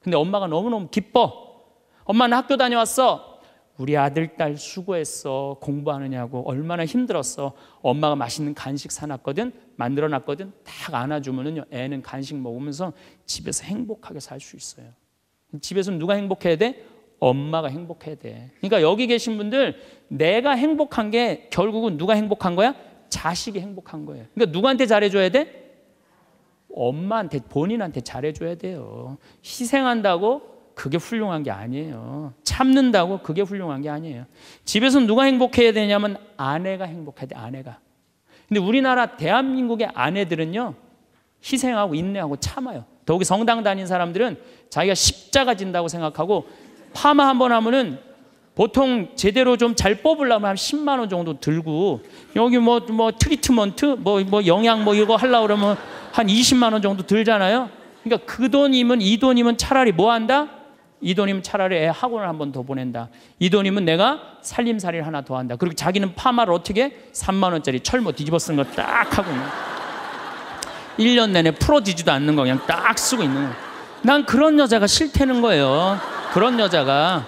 근데 엄마가 너무너무 기뻐. 엄마는 학교 다녀왔어. 우리 아들, 딸 수고했어. 공부하느냐고. 얼마나 힘들었어. 엄마가 맛있는 간식 사놨거든. 만들어 놨거든. 딱안아주면요 애는 간식 먹으면서 집에서 행복하게 살 수 있어요. 집에서 누가 행복해야 돼? 엄마가 행복해야 돼. 그러니까 여기 계신 분들 내가 행복한 게 결국은 누가 행복한 거야? 자식이 행복한 거예요. 그러니까 누구한테 잘해줘야 돼? 엄마한테 본인한테 잘해줘야 돼요. 희생한다고 그게 훌륭한 게 아니에요. 참는다고 그게 훌륭한 게 아니에요. 집에서 누가 행복해야 되냐면 아내가 행복해야 돼. 아내가. 근데 우리나라 대한민국의 아내들은요 희생하고 인내하고 참아요. 더욱이 성당 다닌 사람들은 자기가 십자가 진다고 생각하고 파마 한 번 하면은 보통 제대로 좀 잘 뽑으려면 한 10만 원 정도 들고 여기 뭐뭐 뭐 트리트먼트 뭐뭐 뭐 영양 뭐 이거 하려고 그러면 한 20만 원 정도 들잖아요. 그러니까 그 돈이면 이 돈이면 차라리 뭐 한다? 이 돈이면 차라리 애 학원을 한번 더 보낸다. 이 돈이면 내가 살림살이를 하나 더 한다. 그리고 자기는 파마를 어떻게 3만 원짜리 철모 뒤집어 쓴거 딱 하고 있는 1년 내내 풀어지지도 않는 거 그냥 딱 쓰고 있는 거난 그런 여자가 싫다는 거예요. 그런 여자가.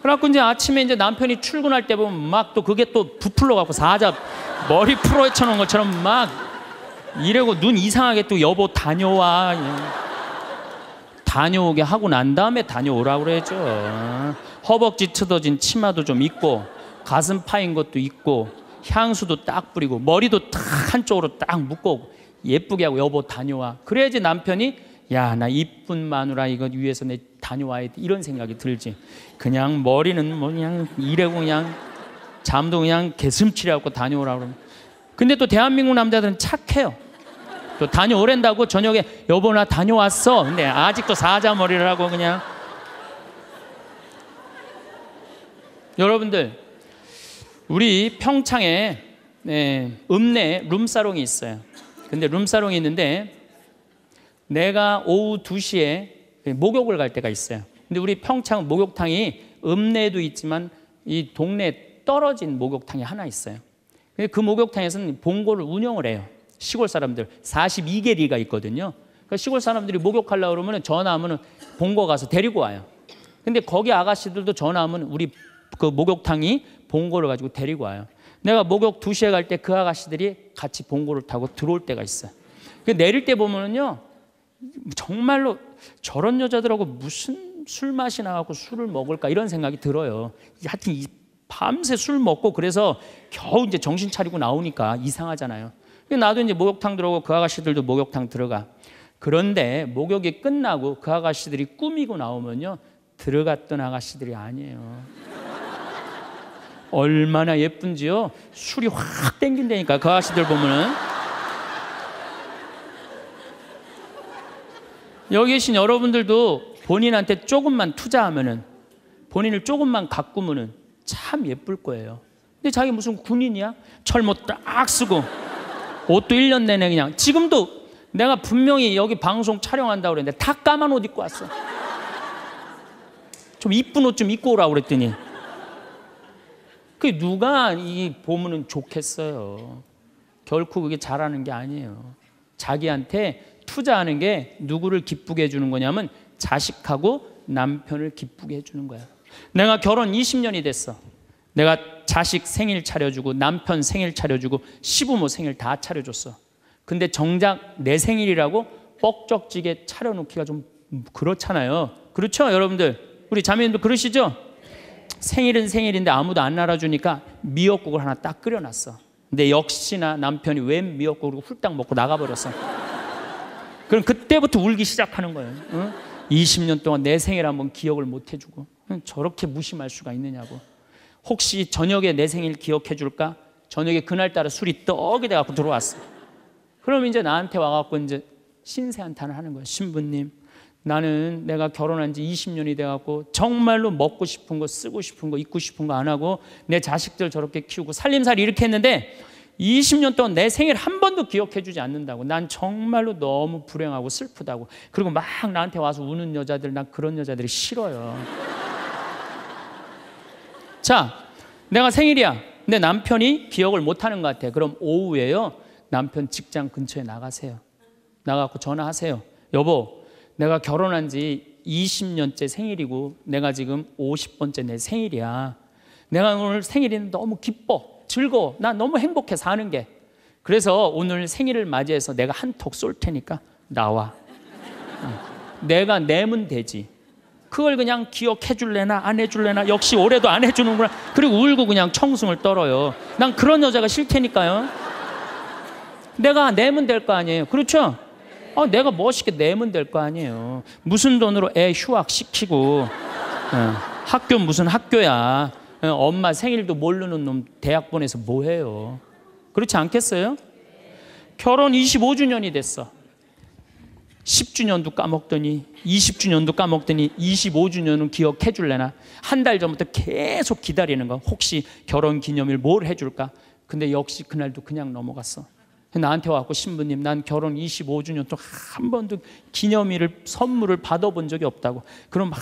그래갖고 이제 아침에 이제 남편이 출근할 때 보면 막 또 그게 또 부풀러 갖고 사자 머리 풀어 헤 쳐놓은 것처럼 막 이래고 눈 이상하게 또 여보 다녀와 다녀오게 하고 난 다음에 다녀오라고 그랬죠 허벅지 쳐어진 치마도 좀 있고 가슴 파인 것도 있고 향수도 딱 뿌리고 머리도 딱 한쪽으로 딱 묶고 예쁘게 하고 여보 다녀와 그래야지 남편이 야, 나 이쁜 마누라 이거 위해서 내 다녀와야 돼. 이런 생각이 들지. 그냥 머리는 뭐 그냥 이래고 그냥 잠도 그냥 개슴치려고 다녀오라고 그러면. 근데 또 대한민국 남자들은 착해요. 또 다녀오랜다고 저녁에 여보 나 다녀왔어. 근데 아직도 사자머리를 하고 그냥. 여러분들, 우리 평창에 네, 읍내 룸사롱이 있어요. 근데 룸사롱이 있는데 내가 오후 2시에 목욕을 갈 때가 있어요. 근데 우리 평창 목욕탕이 읍내에도 있지만 이 동네에 떨어진 목욕탕이 하나 있어요. 근데 그 목욕탕에서는 봉고를 운영을 해요. 시골 사람들 42개 리가 있거든요. 그러니까 시골 사람들이 목욕하려고 그러면 전화 하면 봉고 가서 데리고 와요. 근데 거기 아가씨들도 전화 하면 우리 그 목욕탕이 봉고를 가지고 데리고 와요. 내가 목욕 2시에 갈 때 그 아가씨들이 같이 봉고를 타고 들어올 때가 있어요. 그 내릴 때 보면은요. 정말로 저런 여자들하고 무슨 술 맛이 나갖고 술을 먹을까 이런 생각이 들어요. 하여튼 이 밤새 술 먹고 그래서 겨우 이제 정신 차리고 나오니까 이상하잖아요. 나도 이제 목욕탕 들어가고 그 아가씨들도 목욕탕 들어가. 그런데 목욕이 끝나고 그 아가씨들이 꾸미고 나오면요. 들어갔던 아가씨들이 아니에요. 얼마나 예쁜지요. 술이 확 땡긴다니까 그 아가씨들 보면은. 여기 계신 여러분들도 본인한테 조금만 투자하면은 본인을 조금만 가꾸면은 참 예쁠 거예요. 근데 자기 무슨 군인이야? 철못 딱 쓰고 옷도 1년 내내 그냥 지금도 내가 분명히 여기 방송 촬영한다고 그랬는데 다 까만 옷 입고 왔어. 좀 이쁜 옷 좀 입고 오라고 그랬더니 그 누가 이 보면은 좋겠어요. 결코 그게 잘하는 게 아니에요. 자기한테 투자하는 게 누구를 기쁘게 해주는 거냐면 자식하고 남편을 기쁘게 해주는 거야. 내가 결혼 20년이 됐어. 내가 자식 생일 차려주고 남편 생일 차려주고 시부모 생일 다 차려줬어. 근데 정작 내 생일이라고 뻑적지게 차려놓기가 좀 그렇잖아요. 그렇죠, 여러분들? 우리 자매님도 그러시죠? 생일은 생일인데 아무도 안 알아주니까 미역국을 하나 딱 끓여놨어. 근데 역시나 남편이 웬 미역국을 훌딱 먹고 나가버렸어. 그럼 그때부터 울기 시작하는 거예요. 응? 20년 동안 내생애 한번 기억을 못 해주고 응? 저렇게 무심할 수가 있느냐고. 혹시 저녁에 내 생일 기억해 줄까? 저녁에 그날따라 술이 떡이 돼갖고 들어왔어. 그럼 이제 나한테 와갖고 이제 신세 한탄을 하는 거야. 신부님, 나는 내가 결혼한 지 20년이 돼갖고 정말로 먹고 싶은 거, 쓰고 싶은 거, 입고 싶은 거 안 하고 내 자식들 저렇게 키우고 살림살 이렇게 했는데 20년 동안 내 생일 한 번도 기억해 주지 않는다고. 난 정말로 너무 불행하고 슬프다고. 그리고 막 나한테 와서 우는 여자들, 난 그런 여자들이 싫어요. *laughs* 자, 내가 생일이야. 내 남편이 기억을 못 하는 것 같아. 그럼 오후에요. 남편 직장 근처에 나가세요. 나가고 전화하세요. 여보, 내가 결혼한 지 20년째 생일이고, 내가 지금 50번째 내 생일이야. 내가 오늘 생일이 너무 기뻐. 즐거워. 나 너무 행복해 사는 게. 그래서 오늘 생일을 맞이해서 내가 한턱 쏠 테니까 나와. 어. 내가 내면 되지. 그걸 그냥 기억해 줄래나 안 해 줄래나 역시 올해도 안 해주는구나. 그리고 울고 그냥 청승을 떨어요. 난 그런 여자가 싫테니까요. 내가 내면 될 거 아니에요. 그렇죠? 아, 내가 멋있게 내면 될 거 아니에요. 무슨 돈으로 애 휴학 시키고 어. 학교 무슨 학교야. 어, 엄마 생일도 모르는 놈 대학 보내서 뭐 해요? 그렇지 않겠어요? 결혼 25주년이 됐어. 10주년도 까먹더니 20주년도 까먹더니 25주년은 기억해 줄래나? 한 달 전부터 계속 기다리는 거. 혹시 결혼 기념일 뭘 해줄까? 근데 역시 그날도 그냥 넘어갔어. 나한테 와갖고 신부님 난 결혼 25주년 동안 번도 기념일을 선물을 받아본 적이 없다고 그럼 막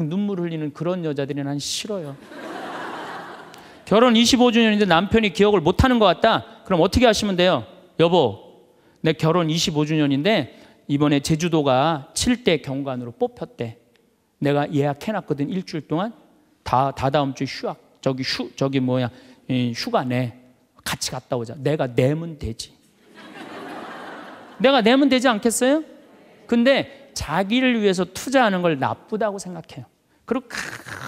눈물 흘리는 그런 여자들이 난 싫어요 결혼 25주년인데 남편이 기억을 못하는 것 같다. 그럼 어떻게 하시면 돼요? 여보, 내 결혼 25주년인데 이번에 제주도가 7대 경관으로 뽑혔대. 내가 예약해놨거든 일주일 동안 다 다다음 주에 휴학 저기 휴 저기 뭐야 휴가 내 같이 갔다 오자. 내가 내면 되지. 내가 내면 되지 않겠어요? 근데 자기를 위해서 투자하는 걸 나쁘다고 생각해요. 그리고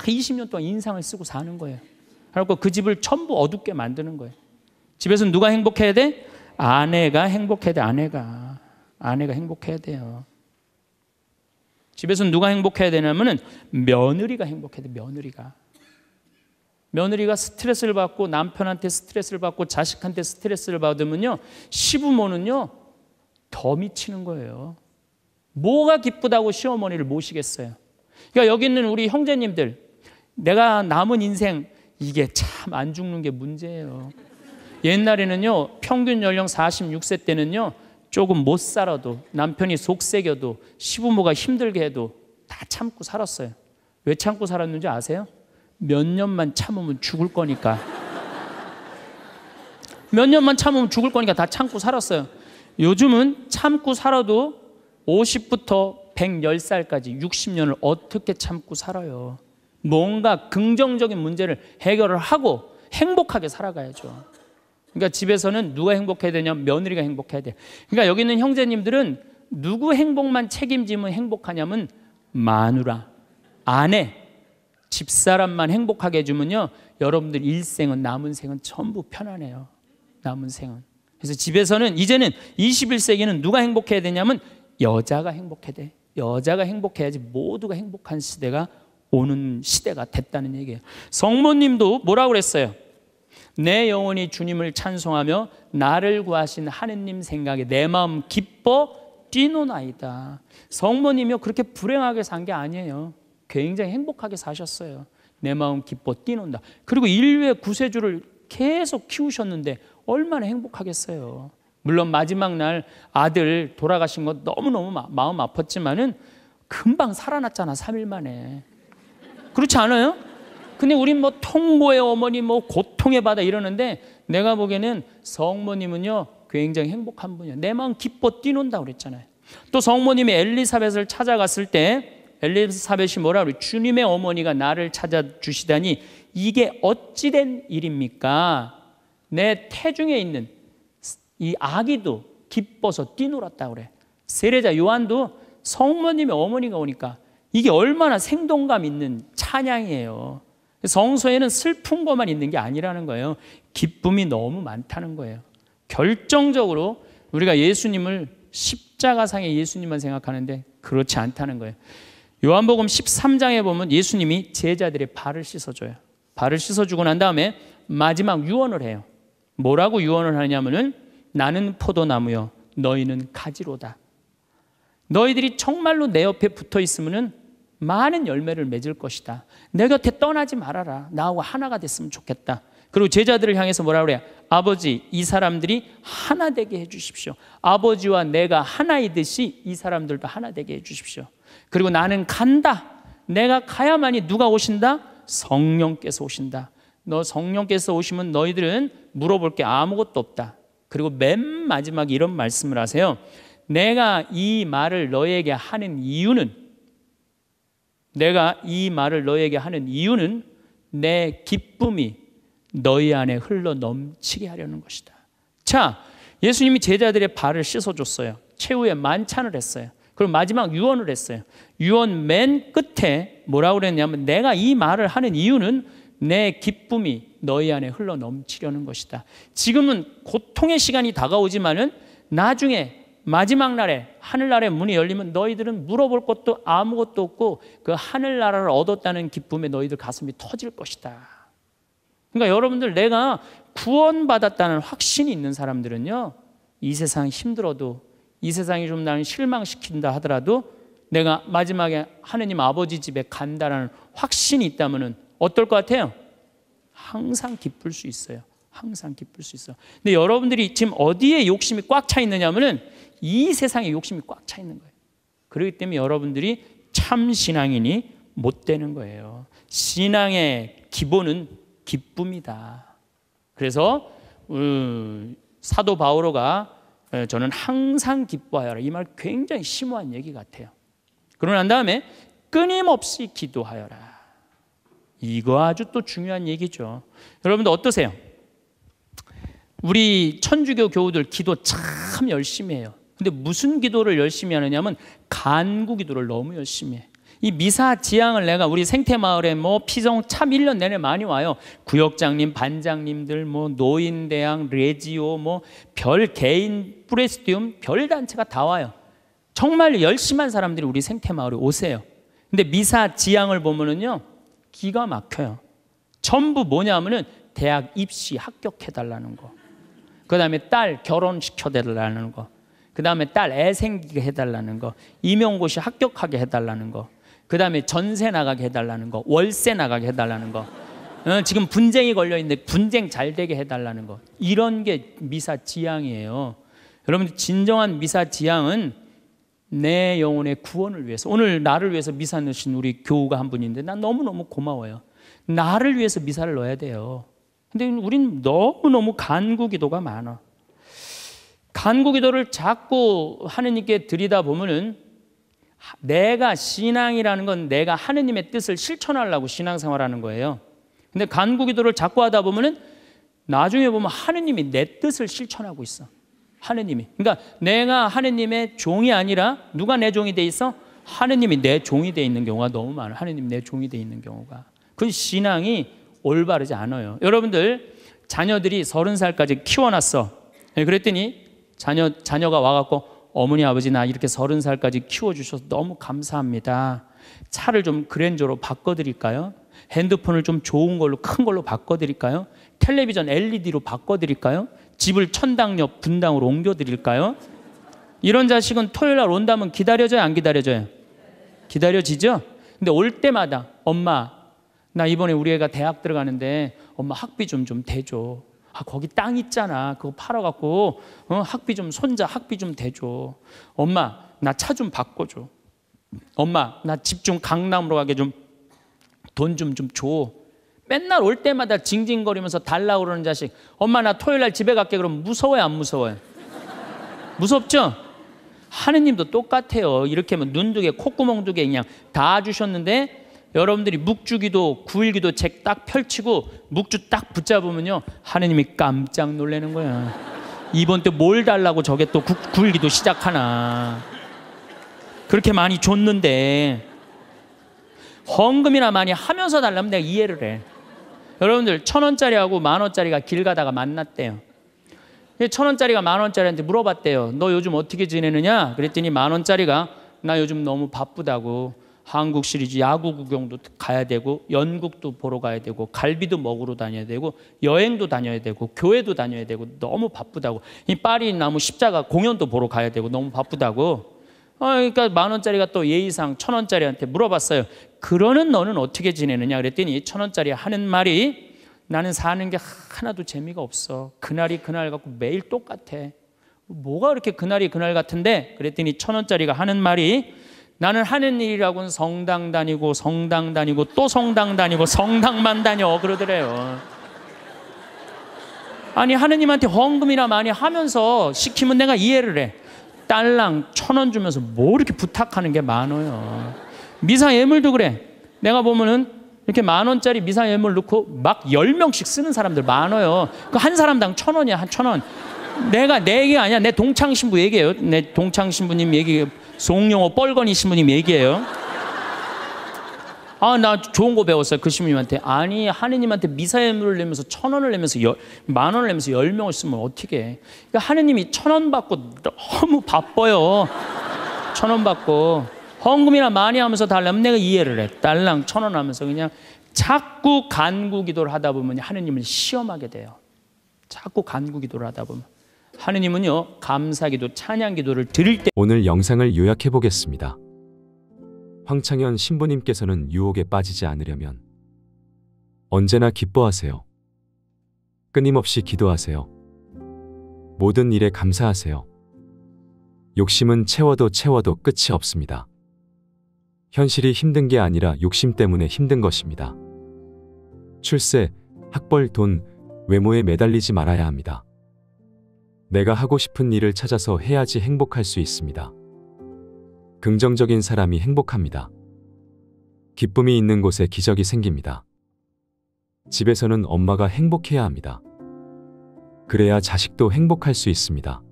20년 동안 인상을 쓰고 사는 거예요. 그래갖고 그 집을 전부 어둡게 만드는 거예요. 집에서 누가 행복해야 돼? 아내가 행복해야 돼, 아내가. 아내가 행복해야 돼요. 집에서 누가 행복해야 되냐면은 며느리가 행복해야 돼, 며느리가. 며느리가 스트레스를 받고 남편한테 스트레스를 받고 자식한테 스트레스를 받으면요. 시부모는요. 더 미치는 거예요. 뭐가 기쁘다고 시어머니를 모시겠어요. 그러니까 여기 있는 우리 형제님들 내가 남은 인생 이게 참 안 죽는 게 문제예요. 옛날에는요, 평균 연령 46세 때는요, 조금 못 살아도 남편이 속세겨도 시부모가 힘들게 해도 다 참고 살았어요. 왜 참고 살았는지 아세요? 몇 년만 참으면 죽을 거니까. 몇 년만 참으면 죽을 거니까 다 참고 살았어요. 요즘은 참고 살아도 50부터 110살까지 60년을 어떻게 참고 살아요? 뭔가 긍정적인 문제를 해결을 하고 행복하게 살아가야죠. 그러니까 집에서는 누가 행복해야 되냐? 며느리가 행복해야 돼. 그러니까 여기 있는 형제님들은 누구 행복만 책임지면 행복하냐면 마누라, 아내, 집사람만 행복하게 해주면요. 여러분들 일생은 남은 생은 전부 편안해요. 남은 생은. 그래서 집에서는 이제는 21세기는 누가 행복해야 되냐면 여자가 행복해야 돼. 여자가 행복해야지 모두가 행복한 시대가 오는 시대가 됐다는 얘기예요. 성모님도 뭐라고 그랬어요? 내 영혼이 주님을 찬송하며 나를 구하신 하느님 생각에 내 마음 기뻐 뛰노나이다. 성모님이요 그렇게 불행하게 산 게 아니에요. 굉장히 행복하게 사셨어요. 내 마음 기뻐 뛰는다. 그리고 인류의 구세주를 계속 키우셨는데 얼마나 행복하겠어요. 물론 마지막 날 아들 돌아가신 것 너무너무 마음 아팠지만은 금방 살아났잖아. 3일 만에. 그렇지 않아요? 근데 우린 뭐 통보의 어머니, 뭐 고통의 바다 이러는데 내가 보기에는 성모님은요 굉장히 행복한 분이에내 마음 기뻐 뛰는다 그랬잖아요. 또 성모님이 엘리사벳을 찾아갔을 때 엘리사벳이 뭐라 그래? 주님의 어머니가 나를 찾아주시다니 이게 어찌된 일입니까? 내 태중에 있는 이 아기도 기뻐서 뛰놀았다 그래. 세례자 요한도 성모님의 어머니가 오니까 이게 얼마나 생동감 있는 찬양이에요. 성소에는 슬픈 것만 있는 게 아니라는 거예요. 기쁨이 너무 많다는 거예요. 결정적으로 우리가 예수님을 십자가상의 예수님만 생각하는데 그렇지 않다는 거예요. 요한복음 13장에 보면 예수님이 제자들의 발을 씻어줘요. 발을 씻어주고 난 다음에 마지막 유언을 해요. 뭐라고 유언을 하냐면은 나는 포도나무요. 너희는 가지로다. 너희들이 정말로 내 옆에 붙어 있으면은 많은 열매를 맺을 것이다. 내 곁에 떠나지 말아라. 나하고 하나가 됐으면 좋겠다. 그리고 제자들을 향해서 뭐라 그래요? 아버지, 이 사람들이 하나 되게 해 주십시오. 아버지와 내가 하나이듯이 이 사람들도 하나 되게 해 주십시오. 그리고 나는 간다. 내가 가야만이 누가 오신다? 성령께서 오신다. 너 성령께서 오시면 너희들은 물어볼 게 아무것도 없다. 그리고 맨 마지막 이런 말씀을 하세요. 내가 이 말을 너에게 하는 이유는 내가 이 말을 너에게 하는 이유는 내 기쁨이 너희 안에 흘러 넘치게 하려는 것이다. 자, 예수님이 제자들의 발을 씻어줬어요. 최후에 만찬을 했어요. 그리고 마지막 유언을 했어요. 유언 맨 끝에 뭐라고 그랬냐면 내가 이 말을 하는 이유는 내 기쁨이 너희 안에 흘러 넘치려는 것이다. 지금은 고통의 시간이 다가오지만은 나중에 마지막 날에 하늘나라의 문이 열리면 너희들은 물어볼 것도 아무것도 없고 그 하늘나라를 얻었다는 기쁨에 너희들 가슴이 터질 것이다. 그러니까 여러분들 내가 구원받았다는 확신이 있는 사람들은요. 이 세상 힘들어도 이 세상이 좀 나를 실망시킨다 하더라도 내가 마지막에 하느님 아버지 집에 간다라는 확신이 있다면은 어떨 것 같아요? 항상 기쁠 수 있어요. 항상 기쁠 수 있어. 근데 여러분들이 지금 어디에 욕심이 꽉 차 있느냐면은 이 세상에 욕심이 꽉 차 있는 거예요. 그렇기 때문에 여러분들이 참 신앙인이 못 되는 거예요. 신앙의 기본은 기쁨이다. 그래서 음, 사도 바오로가 어, 저는 항상 기뻐하여라 이 말 굉장히 심오한 얘기 같아요. 그러고 난 다음에 끊임없이 기도하여라. 이거 아주 또 중요한 얘기죠. 여러분들 어떠세요? 우리 천주교 교우들 기도 참 열심히 해요. 근데 무슨 기도를 열심히 하느냐면 간구 기도를 너무 열심히 해. 이 미사 지향을 내가 우리 생태 마을에 뭐 피정 참 1년 내내 많이 와요. 구역장님, 반장님들 뭐 노인 대학, 레지오 뭐 별 개인 프레스티움 별 단체가 다 와요. 정말 열심한 사람들이 우리 생태 마을에 오세요. 근데 미사 지향을 보면은요. 기가 막혀요. 전부 뭐냐면은 대학 입시 합격해 달라는 거. 그다음에 딸 결혼시켜 달라는 거. 그 다음에 딸 애 생기게 해달라는 거, 임용고시 합격하게 해달라는 거, 그 다음에 전세 나가게 해달라는 거, 월세 나가게 해달라는 거, 어, 지금 분쟁이 걸려 있는데 분쟁 잘 되게 해달라는 거, 이런 게 미사 지향이에요. 여러분 진정한 미사 지향은 내 영혼의 구원을 위해서 오늘 나를 위해서 미사 넣으신 우리 교우가 한 분인데 난 너무너무 고마워요. 나를 위해서 미사를 넣어야 돼요. 근데 우린 너무너무 간구 기도가 많아. 간구 기도를 자꾸 하느님께 드리다 보면은 내가 신앙이라는 건 내가 하느님의 뜻을 실천하려고 신앙생활하는 거예요. 근데 간구 기도를 자꾸 하다 보면은 나중에 보면 하느님이 내 뜻을 실천하고 있어. 하느님이. 그러니까 내가 하느님의 종이 아니라 누가 내 종이 돼 있어? 하느님이 내 종이 돼 있는 경우가 너무 많아. 하느님 내 종이 돼 있는 경우가. 그 신앙이 올바르지 않아요. 여러분들 자녀들이 서른 살까지 키워놨어. 예, 그랬더니 자녀, 자녀가 와갖고 어머니 아버지 나 이렇게 서른 살까지 키워주셔서 너무 감사합니다. 차를 좀 그랜저로 바꿔드릴까요? 핸드폰을 좀 좋은 걸로 큰 걸로 바꿔드릴까요? 텔레비전 LED로 바꿔드릴까요? 집을 천당 옆 분당으로 옮겨드릴까요? 이런 자식은 토요일 날 온다면 기다려져요? 안 기다려져요? 기다려지죠? 근데 올 때마다 엄마 나 이번에 우리 애가 대학 들어가는데 엄마 학비 좀 좀 대줘. 아, 거기 땅 있잖아. 그거 팔아갖고 어, 학비 좀 손자 학비 좀 대줘. 엄마 나 차 좀 바꿔줘. 엄마 나 집 좀 강남으로 가게 좀 돈 좀좀 좀 줘. 맨날 올 때마다 징징거리면서 달라고 그러는 자식. 엄마 나 토요일 날 집에 갈게 그럼 무서워요 안 무서워요? 무섭죠? 하느님도 똑같아요. 이렇게 하면 눈두 개, 콧구멍 두개 그냥 다 주셨는데 여러분들이 묵주기도 구일기도 책 딱 펼치고 묵주 딱 붙잡으면요 하느님이 깜짝 놀라는 거야 이번 때 뭘 달라고 저게 또 구, 구일기도 시작하나 그렇게 많이 줬는데 헌금이나 많이 하면서 달라면 내가 이해를 해 여러분들 천 원짜리하고 만 원짜리가 길 가다가 만났대요 천 원짜리가 만 원짜리한테 물어봤대요 너 요즘 어떻게 지내느냐 그랬더니 만 원짜리가 나 요즘 너무 바쁘다고 한국 시리즈 야구 구경도 가야 되고 연극도 보러 가야 되고 갈비도 먹으러 다녀야 되고 여행도 다녀야 되고 교회도 다녀야 되고 너무 바쁘다고 이 파리 나무 십자가 공연도 보러 가야 되고 너무 바쁘다고 아, 그러니까 만 원짜리가 또 예의상 천 원짜리한테 물어봤어요. 그러는 너는 어떻게 지내느냐 그랬더니 천 원짜리 하는 말이 나는 사는 게 하나도 재미가 없어. 그날이 그날 같고 매일 똑같아. 뭐가 그렇게 그날이 그날 같은데? 그랬더니 천 원짜리가 하는 말이 나는 하는 일이라고는 성당 다니고 성당 다니고 또 성당 다니고 성당만 다녀 그러더래요. 아니 하느님한테 헌금이나 많이 하면서 시키면 내가 이해를 해. 딸랑 천 원 주면서 뭐 이렇게 부탁하는 게 많아요. 미사 예물도 그래. 내가 보면은 이렇게 만 원짜리 미사 예물 넣고 막 열명씩 쓰는 사람들 많아요. 그 한 사람당 천 원이야, 한 천 원. 내가 내 얘기 아니야. 내 동창 신부 얘기예요. 내 동창 신부님 얘기 송영호 뻘건이 신부님 얘기예요. 아, 나 좋은 거 배웠어요. 그 신부님한테. 아니, 하느님한테 미사예물을 내면서 천 원을 내면서 열, 만 원을 내면서 열 명을 쓰면 어떻게 해. 그러니까 하느님이 천 원 받고 너무 바빠요. 천 원 받고. 헌금이나 많이 하면서 달라면 내가 이해를 해. 달랑 천 원 하면서 그냥 자꾸 간구 기도를 하다 보면 하느님을 시험하게 돼요. 자꾸 간구 기도를 하다 보면. 하느님은요 감사기도 찬양기도를 드릴 때 오늘 영상을 요약해 보겠습니다. 황창현 신부님께서는 유혹에 빠지지 않으려면 언제나 기뻐하세요. 끊임없이 기도하세요. 모든 일에 감사하세요. 욕심은 채워도 채워도 끝이 없습니다. 현실이 힘든 게 아니라 욕심 때문에 힘든 것입니다. 출세, 학벌, 돈, 외모에 매달리지 말아야 합니다. 내가 하고 싶은 일을 찾아서 해야지 행복할 수 있습니다. 긍정적인 사람이 행복합니다. 기쁨이 있는 곳에 기적이 생깁니다. 집에서는 엄마가 행복해야 합니다. 그래야 자식도 행복할 수 있습니다.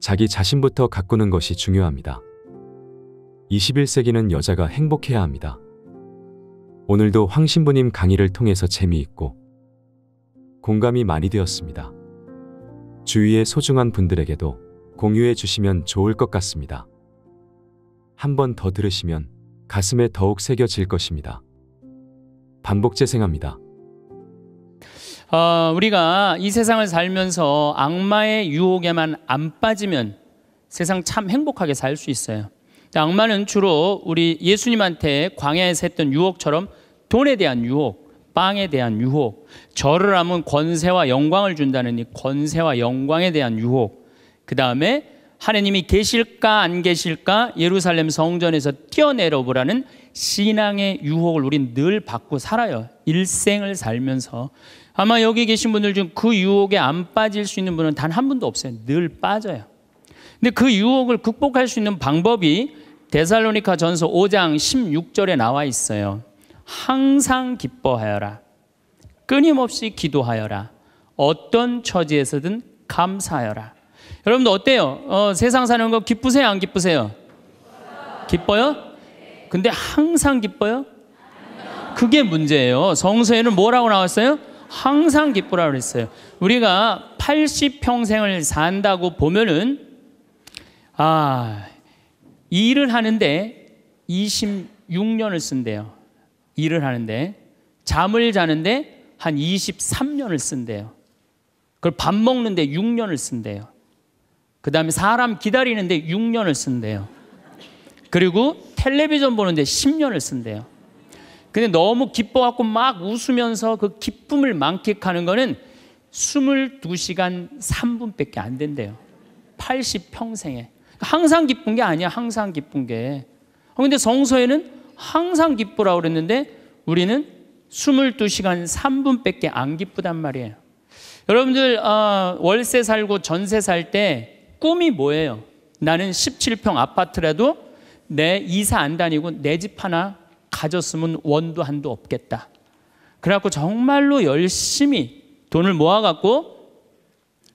자기 자신부터 가꾸는 것이 중요합니다. 21세기는 여자가 행복해야 합니다. 오늘도 황신부님 강의를 통해서 재미있고 공감이 많이 되었습니다. 주위의 소중한 분들에게도 공유해 주시면 좋을 것 같습니다. 한 번 더 들으시면 가슴에 더욱 새겨질 것입니다. 반복 재생합니다. 어, 우리가 이 세상을 살면서 악마의 유혹에만 안 빠지면 세상 참 행복하게 살 수 있어요. 악마는 주로 우리 예수님한테 광야에서 했던 유혹처럼 돈에 대한 유혹, 빵에 대한 유혹, 절을 하면 권세와 영광을 준다는 이 권세와 영광에 대한 유혹, 그 다음에 하느님이 계실까 안 계실까 예루살렘 성전에서 뛰어내려 보라는 신앙의 유혹을 우린 늘 받고 살아요. 일생을 살면서 아마 여기 계신 분들 중 그 유혹에 안 빠질 수 있는 분은 단 한 분도 없어요. 늘 빠져요. 근데 그 유혹을 극복할 수 있는 방법이 데살로니카 전서 5장 16절에 나와 있어요. 항상 기뻐하여라. 끊임없이 기도하여라. 어떤 처지에서든 감사하여라. 여러분들 어때요? 어, 세상 사는 거 기쁘세요? 안 기쁘세요? 기뻐요? 근데 항상 기뻐요? 그게 문제예요. 성서에는 뭐라고 나왔어요? 항상 기쁘라 그랬어요. 우리가 80평생을 산다고 보면은 아, 일을 하는데 26년을 쓴대요. 일을 하는데 잠을 자는데 한 23년을 쓴대요. 그걸 밥 먹는데 6년을 쓴대요. 그 다음에 사람 기다리는데 6년을 쓴대요. 그리고 텔레비전 보는데 10년을 쓴대요. 근데 너무 기뻐갖고 막 웃으면서 그 기쁨을 만끽하는 거는 22시간 3분밖에 안 된대요. 80평생에. 항상 기쁜 게 아니야, 항상 기쁜 게. 어, 근데 성서에는 항상 기쁘라고 그랬는데 우리는 22시간 3분밖에 안 기쁘단 말이에요. 여러분들 어, 월세 살고 전세 살 때 꿈이 뭐예요? 나는 17평 아파트라도 내 이사 안 다니고 내 집 하나 가졌으면 원도 한도 없겠다. 그래갖고 정말로 열심히 돈을 모아갖고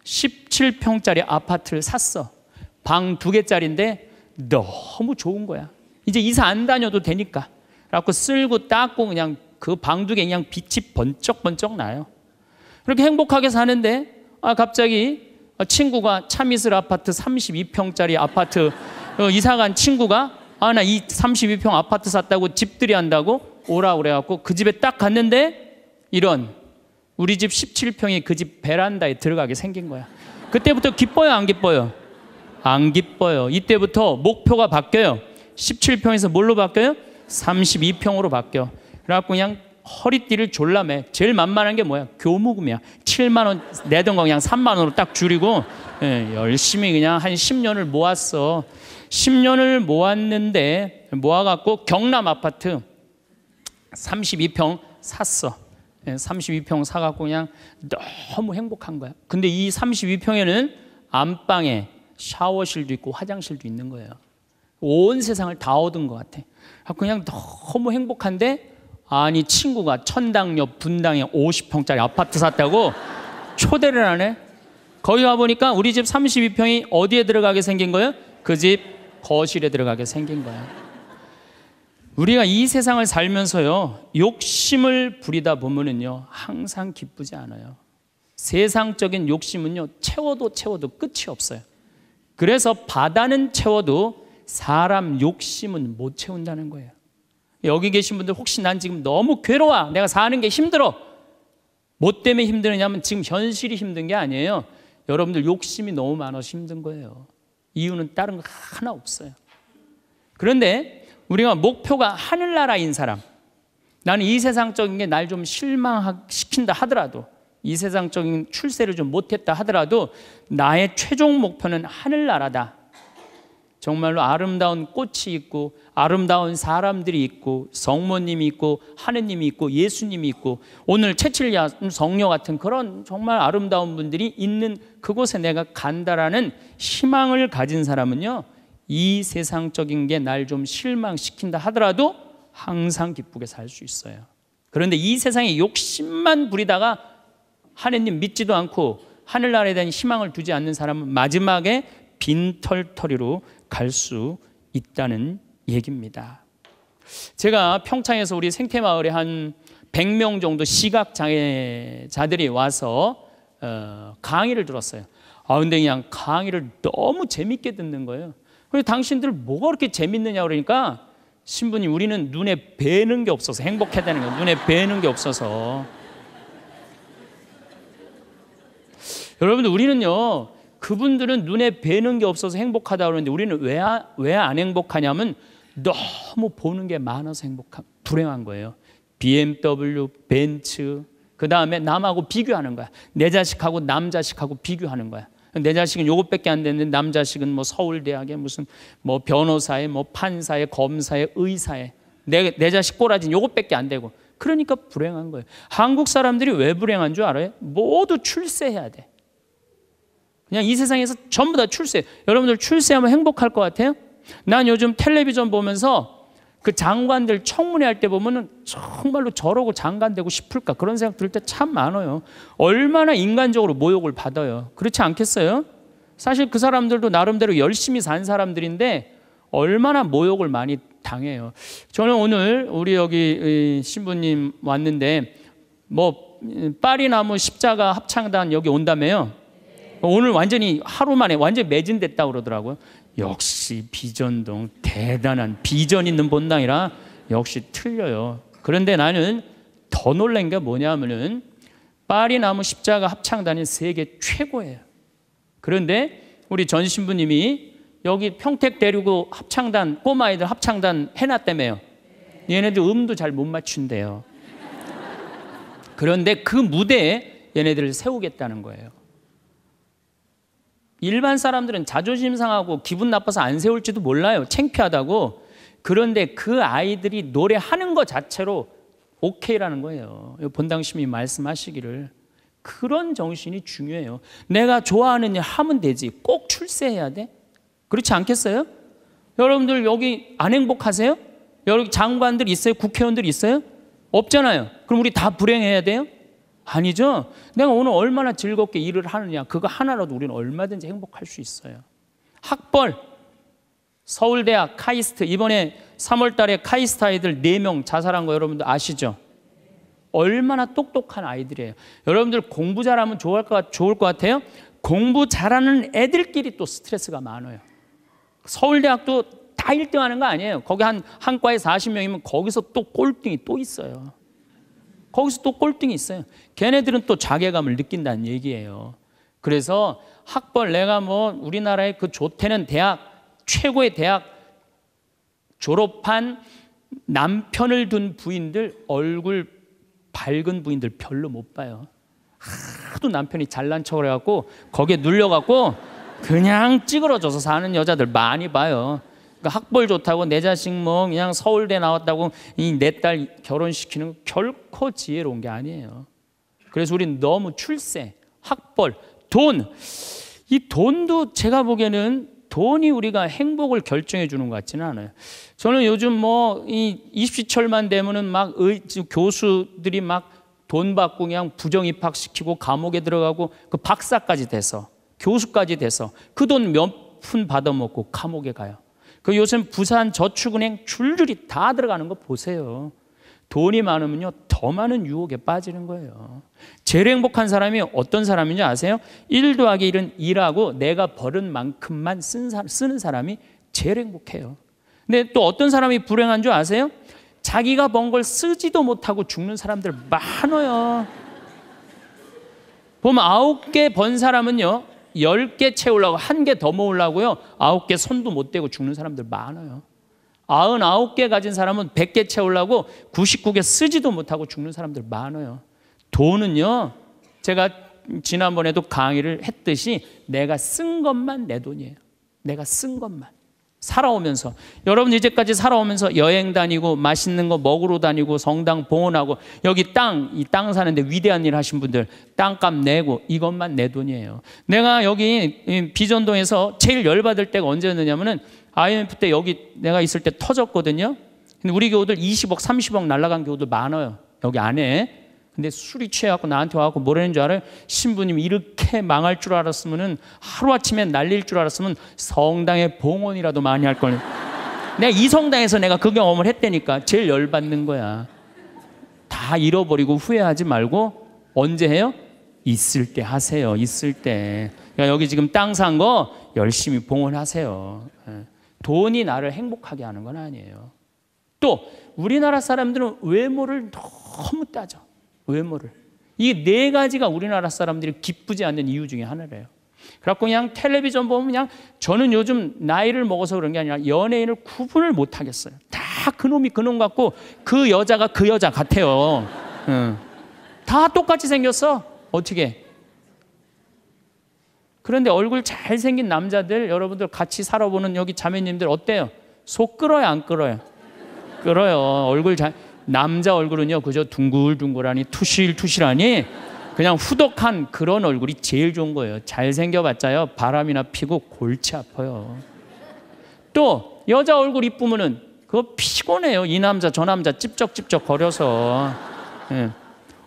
17평짜리 아파트를 샀어. 방 두 개짜리인데 너무 좋은 거야. 이제 이사 안 다녀도 되니까. 라고 쓸고 닦고 그냥 그 방두개 그냥 빛이 번쩍번쩍 나요. 그렇게 행복하게 사는데 아 갑자기 친구가 참이슬 아파트 32평짜리 아파트 어, 이사간 친구가 아 나 이 32평 아파트 샀다고 집들이 한다고 오라 그래갖고 그 집에 딱 갔는데 이런 우리 집 17평이 그 집 베란다에 들어가게 생긴 거야. 그때부터 기뻐요 안 기뻐요? 안 기뻐요. 이때부터 목표가 바뀌어요. 17평에서 뭘로 바뀌어요? 32평으로 바뀌어. 그래갖고 그냥 허리띠를 졸라매. 제일 만만한 게 뭐야? 교무금이야. 7만 원 내던 거 그냥 3만 원으로 딱 줄이고 예, 열심히 그냥 한 10년을 모았어. 10년을 모았는데 모아갖고 경남 아파트 32평 샀어. 32평 예, 사갖고 그냥 너무 행복한 거야. 근데 이 32평에는 안방에 샤워실도 있고 화장실도 있는 거예요. 온 세상을 다 얻은 것 같아. 아, 그냥 너무 행복한데 아니 친구가 천당 옆 분당에 50평짜리 아파트 샀다고 초대를 안 해. 거기 와보니까 우리 집 32평이 어디에 들어가게 생긴 거예요? 그 집 거실에 들어가게 생긴 거야. 우리가 이 세상을 살면서요, 욕심을 부리다 보면은요, 항상 기쁘지 않아요. 세상적인 욕심은요, 채워도 채워도 끝이 없어요. 그래서 바다는 채워도 사람 욕심은 못 채운다는 거예요. 여기 계신 분들 혹시 난 지금 너무 괴로워. 내가 사는 게 힘들어. 뭐 때문에 힘드느냐면 지금 현실이 힘든 게 아니에요. 여러분들 욕심이 너무 많아서 힘든 거예요. 이유는 다른 거 하나 없어요. 그런데 우리가 목표가 하늘나라인 사람. 나는 이 세상적인 게 날 좀 실망시킨다 하더라도 이 세상적인 출세를 좀 못했다 하더라도 나의 최종 목표는 하늘나라다. 정말로 아름다운 꽃이 있고 아름다운 사람들이 있고 성모님이 있고 하느님이 있고 예수님이 있고 오늘 채칠야 성녀 같은 그런 정말 아름다운 분들이 있는 그곳에 내가 간다라는 희망을 가진 사람은요 이 세상적인 게 날 좀 실망시킨다 하더라도 항상 기쁘게 살 수 있어요. 그런데 이 세상에 욕심만 부리다가 하느님 믿지도 않고 하늘나라에 대한 희망을 두지 않는 사람은 마지막에 빈털터리로 갈 수 있다는 얘기입니다. 제가 평창에서 우리 생태마을에 한 100명 정도 시각장애자들이 와서 어, 강의를 들었어요. 아, 근데 그냥 강의를 너무 재밌게 듣는 거예요. 그래 당신들 뭐가 그렇게 재밌느냐 그러니까 신부님 우리는 눈에 뵈는 게 없어서 행복하다는 거예요. 눈에 뵈는 게 없어서. 여러분들 우리는요 그분들은 눈에 뵈는 게 없어서 행복하다 그러는데 우리는 왜 왜안 아, 행복하냐면 너무 보는 게 많아서 행복한 불행한 거예요. BMW, 벤츠, 그 다음에 남하고 비교하는 거야. 내 자식하고 남 자식하고 비교하는 거야. 내 자식은 요것밖에 안 되는데 남 자식은 뭐 서울대학에 무슨 뭐 변호사에 뭐 판사에 검사에 의사에 내, 내 자식 꼬라진 요것밖에 안 되고 그러니까 불행한 거예요. 한국 사람들이 왜 불행한 줄 알아요? 모두 출세해야 돼. 그냥 이 세상에서 전부 다 출세. 여러분들 출세하면 행복할 것 같아요? 난 요즘 텔레비전 보면서 그 장관들 청문회 할 때 보면은 정말로 저러고 장관 되고 싶을까 그런 생각 들 때 참 많아요. 얼마나 인간적으로 모욕을 받아요. 그렇지 않겠어요? 사실 그 사람들도 나름대로 열심히 산 사람들인데 얼마나 모욕을 많이 당해요. 저는 오늘 우리 여기 신부님 왔는데 뭐 음, 파리나무 십자가 합창단 여기 온다며요. 오늘 완전히 하루 만에 완전히 매진됐다고 그러더라고요. 역시 비전동 대단한 비전 있는 본당이라 역시 틀려요. 그런데 나는 더 놀란 게 뭐냐면은 파리나무 십자가 합창단이 세계 최고예요. 그런데 우리 전 신부님이 여기 평택 데리고 합창단 꼬마아이들 합창단 해놨다며요. 얘네들 음도 잘 못 맞춘대요. 그런데 그 무대에 얘네들을 세우겠다는 거예요. 일반 사람들은 자존심 상하고 기분 나빠서 안 세울지도 몰라요. 창피하다고. 그런데 그 아이들이 노래하는 것 자체로 오케이라는 거예요. 본당심이 말씀하시기를. 그런 정신이 중요해요. 내가 좋아하는 일 하면 되지. 꼭 출세해야 돼? 그렇지 않겠어요? 여러분들 여기 안 행복하세요? 여기 장관들 있어요? 국회의원들 있어요? 없잖아요. 그럼 우리 다 불행해야 돼요? 아니죠. 내가 오늘 얼마나 즐겁게 일을 하느냐. 그거 하나라도 우리는 얼마든지 행복할 수 있어요. 학벌. 서울대학 카이스트. 이번에 3월 달에 카이스트 아이들 4명 자살한 거 여러분들 아시죠? 얼마나 똑똑한 아이들이에요. 여러분들 공부 잘하면 좋을 것, 좋을 것 같아요? 공부 잘하는 애들끼리 또 스트레스가 많아요. 서울대학도 다 1등 하는 거 아니에요. 거기 한, 한 과에 40명이면 거기서 또 꼴등이 또 있어요. 거기서 또 꼴등이 있어요. 걔네들은 또 자괴감을 느낀다는 얘기예요. 그래서 학벌 내가 뭐 우리나라의 그 조태는 대학 최고의 대학 졸업한 남편을 둔 부인들 얼굴 밝은 부인들 별로 못 봐요. 하도 남편이 잘난 척을 해갖고 거기에 눌려갖고 그냥 찌그러져서 사는 여자들 많이 봐요. 그러니까 학벌 좋다고 내 자식 뭐 그냥 서울대 나왔다고 이 내 딸 결혼시키는 결코 지혜로운 게 아니에요. 그래서 우린 너무 출세, 학벌, 돈. 이 돈도 제가 보기에는 돈이 우리가 행복을 결정해 주는 것 같지는 않아요. 저는 요즘 뭐이 입시철만 되면은 막 의, 교수들이 막 돈 받고 그냥 부정 입학시키고 감옥에 들어가고 그 박사까지 돼서 교수까지 돼서 그 돈 몇 푼 받아먹고 감옥에 가요. 그 요즘 부산 저축은행 줄줄이 다 들어가는 거 보세요. 돈이 많으면요, 더 많은 유혹에 빠지는 거예요. 제일 행복한 사람이 어떤 사람인지 아세요? 1 더하기 1은 2라고 내가 버는 만큼만 쓰는 사람이 제일 행복해요. 근데 또 어떤 사람이 불행한 줄 아세요? 자기가 번 걸 쓰지도 못하고 죽는 사람들 많아요. 보면 아홉 개 번 사람은요, 10개 채우려고 한 개더 모으려고요. 9개 손도 못 대고 죽는 사람들 많아요. 99개 가진 사람은 100개 채우려고 99개 쓰지도 못하고 죽는 사람들 많아요. 돈은요. 제가 지난번에도 강의를 했듯이 내가 쓴 것만 내 돈이에요. 내가 쓴 것만. 살아오면서 여러분 이제까지 살아오면서 여행 다니고 맛있는 거 먹으러 다니고 성당 봉헌하고 여기 땅 이 땅 사는데 위대한 일 하신 분들 땅값 내고 이것만 내 돈이에요. 내가 여기 비전동에서 제일 열받을 때가 언제였느냐면은 IMF 때 여기 내가 있을 때 터졌거든요. 근데 우리 교우들 20억 30억 날라간 교우들 많아요. 여기 안에 근데 술이 취해갖고 나한테 와갖고 뭐라는 줄 알아요? 신부님 이렇게 망할 줄 알았으면은 하루아침에 날릴 줄 알았으면 성당에 봉헌이라도 많이 할 걸. 내가 이 성당에서 내가 그 경험을 했다니까 제일 열받는 거야. 다 잃어버리고 후회하지 말고 언제 해요? 있을 때 하세요. 있을 때. 그러니까 여기 지금 땅 산 거 열심히 봉헌하세요. 예. 돈이 나를 행복하게 하는 건 아니에요. 또 우리나라 사람들은 외모를 너무 따져. 외모를. 이 네 가지가 우리나라 사람들이 기쁘지 않는 이유 중에 하나래요. 그래갖고 그냥 텔레비전 보면 그냥 저는 요즘 나이를 먹어서 그런 게 아니라 연예인을 구분을 못 하겠어요. 다 그놈이 그놈 같고 그 여자가 그 여자 같아요. 응. 다 똑같이 생겼어. 어떻게? 그런데 얼굴 잘생긴 남자들 여러분들 같이 살아보는 여기 자매님들 어때요? 속 끌어요 안 끌어요? 끌어요. 얼굴 잘 남자 얼굴은요 그저 둥글둥글하니 투실투실하니 그냥 후덕한 그런 얼굴이 제일 좋은 거예요. 잘생겨봤자요 바람이나 피고 골치 아파요. 또 여자 얼굴 이쁘면은 그거 피곤해요. 이 남자 저 남자 찝쩍찝쩍 거려서 예.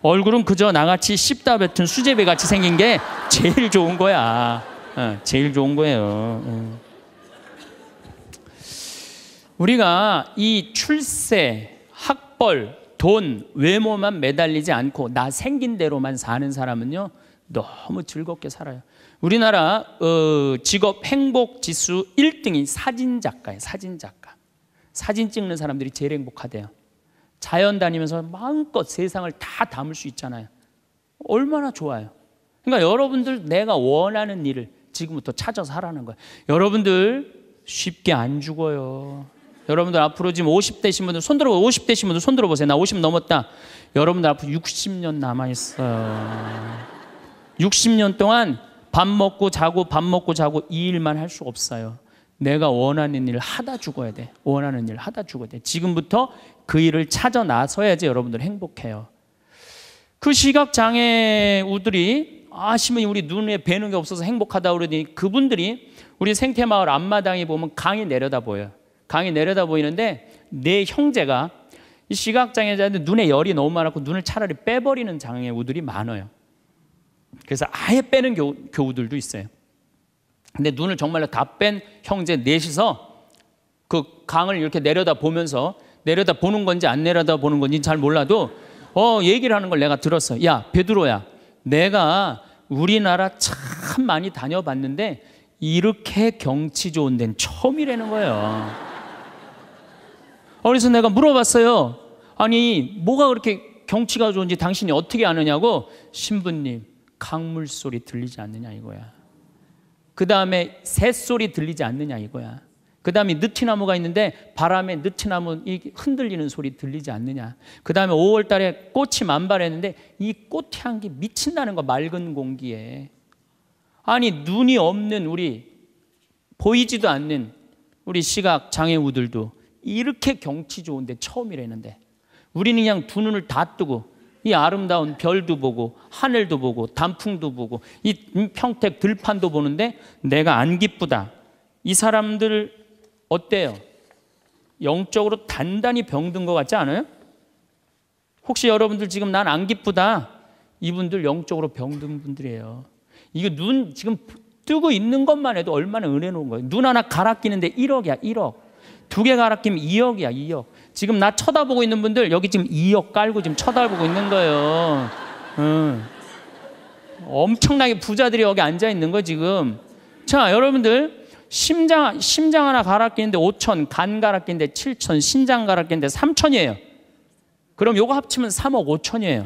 얼굴은 그저 나같이 씹다 뱉은 수제비 같이 생긴 게 제일 좋은 거야. 예. 제일 좋은 거예요. 예. 우리가 이 출세 학벌, 돈, 외모만 매달리지 않고 나 생긴 대로만 사는 사람은요 너무 즐겁게 살아요. 우리나라 어, 직업 행복 지수 1등이 사진 작가예요. 사진 작가. 사진 찍는 사람들이 제일 행복하대요. 자연 다니면서 마음껏 세상을 다 담을 수 있잖아요. 얼마나 좋아요. 그러니까 여러분들 내가 원하는 일을 지금부터 찾아서 하라는 거예요. 여러분들 쉽게 안 죽어요. 여러분들 앞으로 지금 50대신 분들 손 들어 보세요 50대신 분들 손 들어 보세요. 나 50 넘었다. 여러분들 앞으로 60년 남아 있어요. 60년 동안 밥 먹고 자고 밥 먹고 자고 이 일만 할 수 없어요. 내가 원하는 일 하다 죽어야 돼. 원하는 일 하다 죽어야 돼. 지금부터 그 일을 찾아 나서야지 여러분들 행복해요. 그 시각 장애우들이 아시면 우리 눈에 뵈는 게 없어서 행복하다 그러더니 그분들이 우리 생태마을 앞마당에 보면 강이 내려다 보여요. 강이 내려다 보이는데 내 형제가 시각장애자인데 눈에 열이 너무 많았고 눈을 차라리 빼버리는 장애우들이 많아요. 그래서 아예 빼는 교 교우들도 있어요. 근데 눈을 정말로 다 뺀 형제 넷이서 그 강을 이렇게 내려다 보면서 내려다 보는 건지 안 내려다 보는 건지 잘 몰라도 어 얘기를 하는 걸 내가 들었어. 야 베드로야, 내가 우리나라 참 많이 다녀봤는데 이렇게 경치 좋은 데는 처음이라는 거예요. 그래서 내가 물어봤어요. 아니, 뭐가 그렇게 경치가 좋은지 당신이 어떻게 아느냐고 신부님, 강물 소리 들리지 않느냐 이거야. 그 다음에 새소리 들리지 않느냐 이거야. 그 다음에 느티나무가 있는데 바람에 느티나무 흔들리는 소리 들리지 않느냐. 그 다음에 5월 달에 꽃이 만발했는데 이 꽃향기 미친다는 거 맑은 공기에. 아니 눈이 없는 우리 보이지도 않는 우리 시각 장애우들도 이렇게 경치 좋은데 처음이라는데 우리는 그냥 두 눈을 다 뜨고 이 아름다운 별도 보고 하늘도 보고 단풍도 보고 이 평택 들판도 보는데 내가 안 기쁘다. 이 사람들 어때요? 영적으로 단단히 병든 것 같지 않아요? 혹시 여러분들 지금 난 안 기쁘다. 이분들 영적으로 병든 분들이에요. 이거 눈 지금 뜨고 있는 것만 해도 얼마나 은혜로운 거예요. 눈 하나 갈아 끼는데 1억이야, 1억. 두개 갈아끼면 2억이야, 2억. 지금 나 쳐다보고 있는 분들 여기 지금 2억 깔고 지금 쳐다보고 있는 거예요. 음. 엄청나게 부자들이 여기 앉아 있는 거 지금. 자, 여러분들 심장 심장 하나 갈아끼는데 5천, 간 갈아끼는데 7천, 신장 갈아끼는데 3천이에요. 그럼 요거 합치면 3억 5천이에요.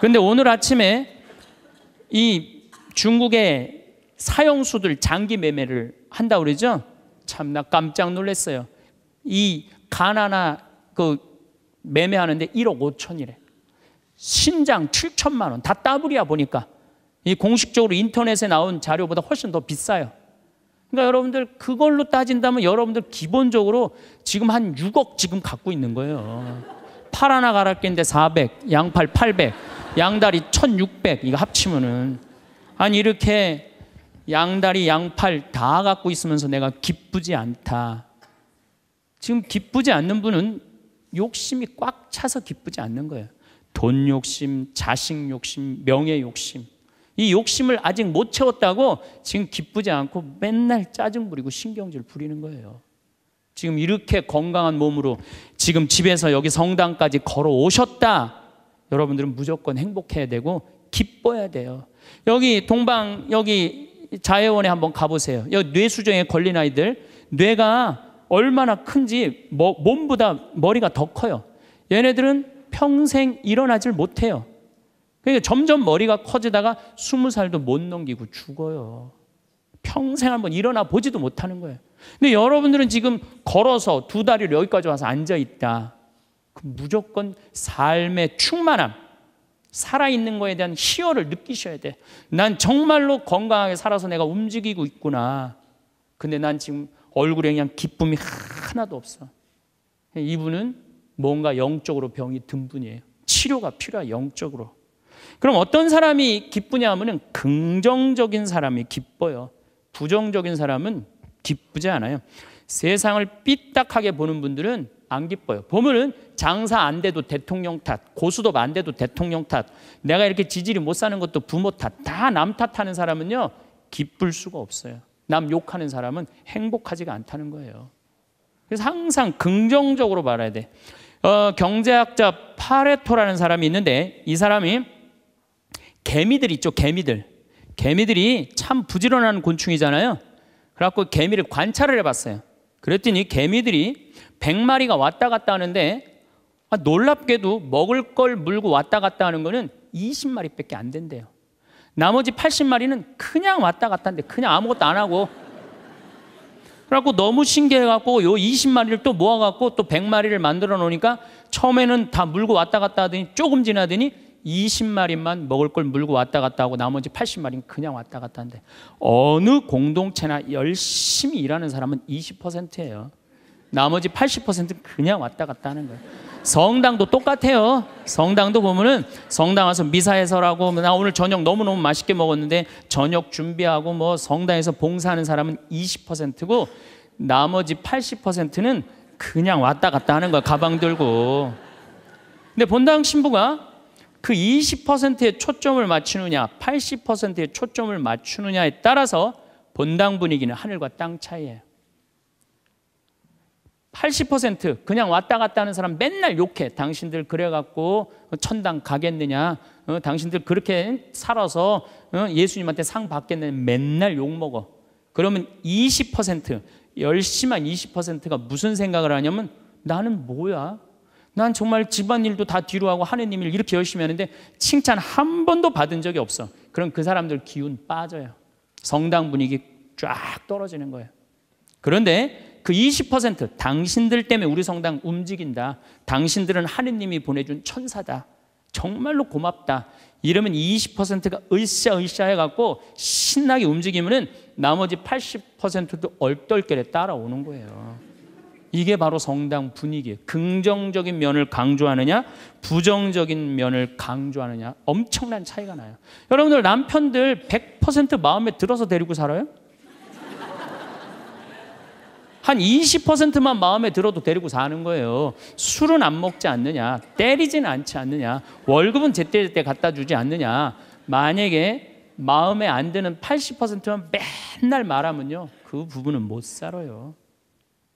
근데 오늘 아침에 이 중국의 사형수들 장기 매매를 한다 그러죠? 참나 깜짝 놀랐어요. 이 가나나 그 매매하는데 1억 5천이래. 신장 7천만 원. 다 따블이야 보니까. 이 공식적으로 인터넷에 나온 자료보다 훨씬 더 비싸요. 그러니까 여러분들 그걸로 따진다면 여러분들 기본적으로 지금 한 6억 지금 갖고 있는 거예요. 팔 하나 갈아낀데 400, 양팔 800, 양다리 1600 이거 합치면은 아니 이렇게 양다리, 양팔 다 갖고 있으면서 내가 기쁘지 않다. 지금 기쁘지 않는 분은 욕심이 꽉 차서 기쁘지 않는 거예요. 돈 욕심, 자식 욕심, 명예 욕심. 이 욕심을 아직 못 채웠다고 지금 기쁘지 않고 맨날 짜증 부리고 신경질 부리는 거예요. 지금 이렇게 건강한 몸으로 지금 집에서 여기 성당까지 걸어 오셨다. 여러분들은 무조건 행복해야 되고 기뻐야 돼요. 여기 동방 여기 자해원에 한번 가보세요. 여기 뇌수정에 걸린 아이들 뇌가 얼마나 큰지 몸보다 머리가 더 커요. 얘네들은 평생 일어나질 못해요. 그러니까 점점 머리가 커지다가 스무 살도 못 넘기고 죽어요. 평생 한번 일어나 보지도 못하는 거예요. 근데 여러분들은 지금 걸어서 두 다리를 여기까지 와서 앉아 있다. 무조건 삶의 충만함, 살아있는 거에 대한 희열을 느끼셔야 돼. 난 정말로 건강하게 살아서 내가 움직이고 있구나. 근데 난 지금 얼굴에 그냥 기쁨이 하나도 없어. 이분은 뭔가 영적으로 병이 든 분이에요. 치료가 필요해, 영적으로. 그럼 어떤 사람이 기쁘냐 하면은 긍정적인 사람이 기뻐요. 부정적인 사람은 기쁘지 않아요. 세상을 삐딱하게 보는 분들은 안 기뻐요. 보면은 장사 안 돼도 대통령 탓, 고수도 안 돼도 대통령 탓, 내가 이렇게 지지리못 사는 것도 부모 탓, 다 남 탓하는 사람은요, 기쁠 수가 없어요. 남 욕하는 사람은 행복하지가 않다는 거예요. 그래서 항상 긍정적으로 말해야 돼. 어, 경제학자 파레토라는 사람이 있는데 이 사람이 개미들 있죠, 개미들. 개미들이 참 부지런한 곤충이잖아요. 그래갖고 개미를 관찰을 해봤어요. 그랬더니 개미들이 100마리가 왔다 갔다 하는데 아, 놀랍게도 먹을 걸 물고 왔다 갔다 하는 거는 20마리밖에 안 된대요. 나머지 80마리는 그냥 왔다 갔다 하는데 그냥 아무것도 안 하고 그래갖고 너무 신기해갖고 요 20마리를 또 모아갖고 또 100마리를 만들어 놓으니까 처음에는 다 물고 왔다 갔다 하더니 조금 지나더니 20마리만 먹을 걸 물고 왔다 갔다 하고 나머지 80마리는 그냥 왔다 갔다 하는데 어느 공동체나 열심히 일하는 사람은 20%예요. 나머지 80%는 그냥 왔다 갔다 하는 거예요. 성당도 똑같아요. 성당도 보면은 성당 와서 미사해서라고 뭐 나 오늘 저녁 너무너무 맛있게 먹었는데 저녁 준비하고 뭐 성당에서 봉사하는 사람은 20%고 나머지 80%는 그냥 왔다 갔다 하는 거야. 가방 들고. 근데 본당 신부가 그 20%에 초점을 맞추느냐, 80%에 초점을 맞추느냐에 따라서 본당 분위기는 하늘과 땅 차이예요. 80% 그냥 왔다 갔다 하는 사람 맨날 욕해. 당신들 그래갖고 어, 천당 가겠느냐. 어, 당신들 그렇게 살아서 어, 예수님한테 상 받겠느냐. 맨날 욕먹어. 그러면 20%, 열심한 20%가 무슨 생각을 하냐면 나는 뭐야? 난 정말 집안일도 다 뒤로 하고 하느님 일 이렇게 열심히 하는데 칭찬 한 번도 받은 적이 없어. 그럼 그 사람들 기운 빠져요. 성당 분위기 쫙 떨어지는 거예요. 그런데 그20% 당신들 때문에 우리 성당 움직인다. 당신들은 하느님이 보내준 천사다. 정말로 고맙다. 이러면 20%가 으쌰으쌰 해갖고 신나게 움직이면은 나머지 80%도 얼떨결에 따라오는 거예요. 이게 바로 성당 분위기예요. 긍정적인 면을 강조하느냐, 부정적인 면을 강조하느냐, 엄청난 차이가 나요. 여러분들 남편들 100% 마음에 들어서 데리고 살아요? 한 20%만 마음에 들어도 데리고 사는 거예요. 술은 안 먹지 않느냐, 때리진 않지 않느냐, 월급은 제때제때 갖다 주지 않느냐. 만약에 마음에 안 드는 80%만 맨날 말하면요. 그 부분은 못 살아요.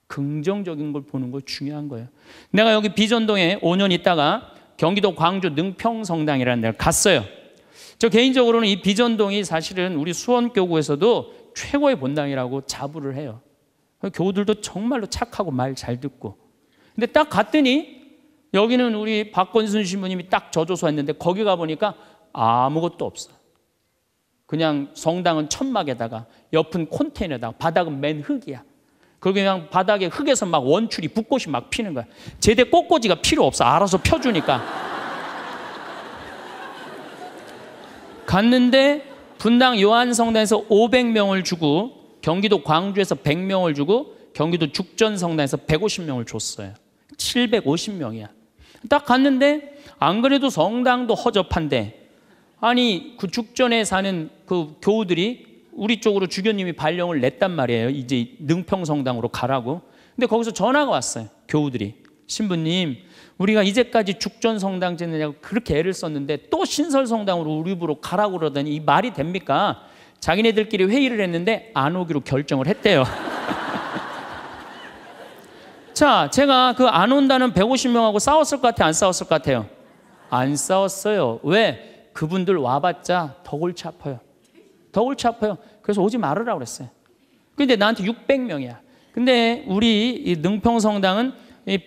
긍정적인 걸 보는 거 중요한 거예요. 내가 여기 비전동에 5년 있다가 경기도 광주 능평성당이라는 데를 갔어요. 저 개인적으로는 이 비전동이 사실은 우리 수원교구에서도 최고의 본당이라고 자부를 해요. 교우들도 정말로 착하고 말 잘 듣고. 근데 딱 갔더니 여기는 우리 박건순 신부님이 딱저조서 했는데 거기 가보니까 아무것도 없어. 그냥 성당은 천막에다가 옆은 콘테이너에다가 바닥은 맨 흙이야. 그리고 그냥 바닥에 흙에서 막원추이 붓꽃이 막 피는 거야. 제대 꽃꽂이가 필요 없어. 알아서 펴주니까. 갔는데 분당 요한성당에서 500명을 주고 경기도 광주에서 100명을 주고 경기도 죽전성당에서 150명을 줬어요. 750명이야. 딱 갔는데 안 그래도 성당도 허접한데 아니 그 죽전에 사는 그 교우들이 우리 쪽으로 주교님이 발령을 냈단 말이에요. 이제 능평성당으로 가라고. 근데 거기서 전화가 왔어요. 교우들이 신부님 우리가 이제까지 죽전성당 지내냐고 그렇게 애를 썼는데 또 신설성당으로 우리 부로 가라고 그러더니 이 말이 됩니까? 자기네들끼리 회의를 했는데 안 오기로 결정을 했대요. *laughs* 자, 제가 그 안 온다는 150명하고 싸웠을 것 같아요? 안 싸웠을 것 같아요? 안 싸웠어요. 왜? 그분들 와봤자 더 골치 아파요. 더 골치 아파요. 그래서 오지 말으라 그랬어요. 근데 나한테 600명이야. 근데 우리 능평성당은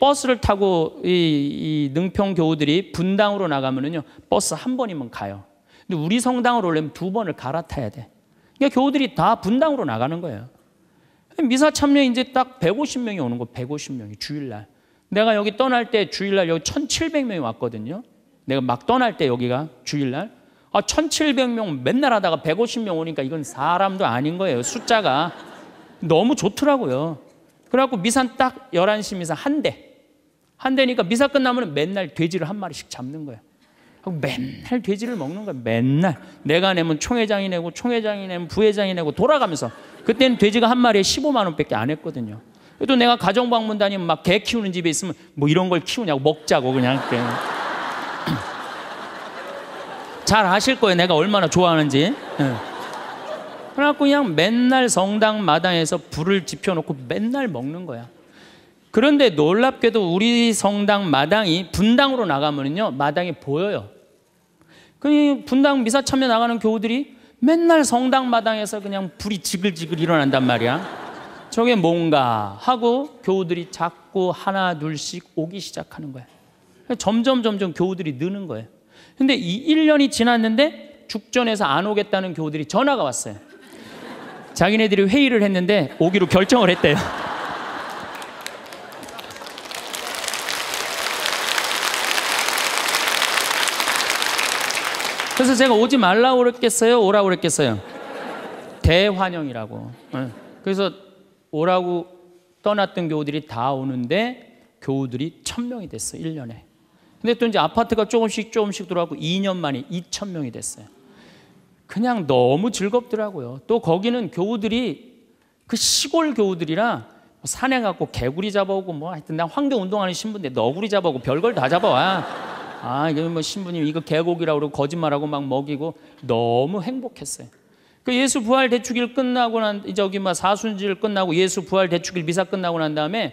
버스를 타고 이, 이 능평 교우들이 분당으로 나가면은요 버스 한 번이면 가요. 근데 우리 성당으로 올려면 두 번을 갈아타야 돼. 그러니까 교우들이 다 분당으로 나가는 거예요. 미사 참여 이제 딱 150명이 오는 거 150명이 주일날. 내가 여기 떠날 때 주일날 여기 1,700명이 왔거든요. 내가 막 떠날 때 여기가 주일날. 아, 1,700명 맨날 하다가 150명 오니까 이건 사람도 아닌 거예요. 숫자가 너무 좋더라고요. 그래갖고 미산 딱 11시 미사 한 대. 한 대니까 미사 끝나면 맨날 돼지를 한 마리씩 잡는 거예요. 맨날 돼지를 먹는 거야. 맨날 내가 내면 총회장이 내고 총회장이 내면 부회장이 내고 돌아가면서 그때는 돼지가 한 마리에 15만 원밖에 안 했거든요. 그래도 내가 가정 방문 다니면 막 개 키우는 집에 있으면 뭐 이런 걸 키우냐고 먹자고 그냥 이렇게. *laughs* 잘 아실 거예요. 내가 얼마나 좋아하는지. 네. 그래갖고 그냥 맨날 성당 마당에서 불을 지펴놓고 맨날 먹는 거야. 그런데 놀랍게도 우리 성당 마당이 분당으로 나가면요 마당이 보여요. 그 분당 미사 참여 나가는 교우들이 맨날 성당 마당에서 그냥 불이 지글지글 일어난단 말이야. 저게 뭔가 하고 교우들이 자꾸 하나 둘씩 오기 시작하는 거야. 점점 점점 교우들이 느는 거예요. 근데 이 1년이 지났는데 죽전에서 안 오겠다는 교우들이 전화가 왔어요. 자기네들이 회의를 했는데 오기로 결정을 했대요. 그래서 제가 오지 말라 고 그랬겠어요? 오라 고 그랬겠어요? 대환영이라고. 예. 그래서 오라고 떠났던 교우들이 다 오는데 교우들이 천명이 됐어요. 1년에. 근데 또 이제 아파트가 조금씩 조금씩 들어가고 2년 만에 2천명이 됐어요. 그냥 너무 즐겁더라고요. 또 거기는 교우들이 그 시골 교우들이라 뭐 산에 갖고 개구리 잡아오고 뭐 하여튼 난 환경 운동하는 신부인데 너구리 잡아오고 별걸 다 잡아와. 아, 이게 뭐 신부님 이거 개고기라고 그러고 거짓말하고 막 먹이고 너무 행복했어요. 그 예수 부활 대축일 끝나고 난 저기 막 뭐 사순절 끝나고 예수 부활 대축일 미사 끝나고 난 다음에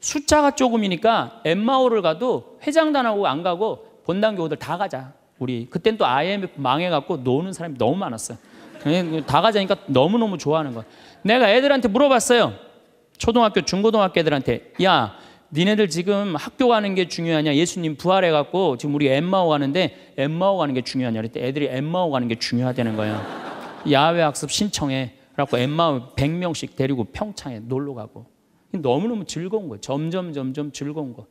숫자가 조금이니까 엠마오를 가도 회장단하고 안 가고 본당 교우들 다 가자. 우리 그땐 또 IMF 망해갖고 노는 사람이 너무 많았어요. 다 가자니까 너무너무 좋아하는 거 내가 애들한테 물어봤어요. 초등학교, 중고등학교 애들한테. 야, 니네들 지금 학교 가는 게 중요하냐? 예수님 부활해 갖고 지금 우리 엠마오 가는데 엠마오 가는 게 중요하냐? 그랬더니 애들이 엠마오 가는 게 중요하다는 거예요. 야외 학습 신청해. 라고 엠마오 100명씩 데리고 평창에 놀러 가고. 너무너무 즐거운 거예요. 점점 점점 즐거운 거.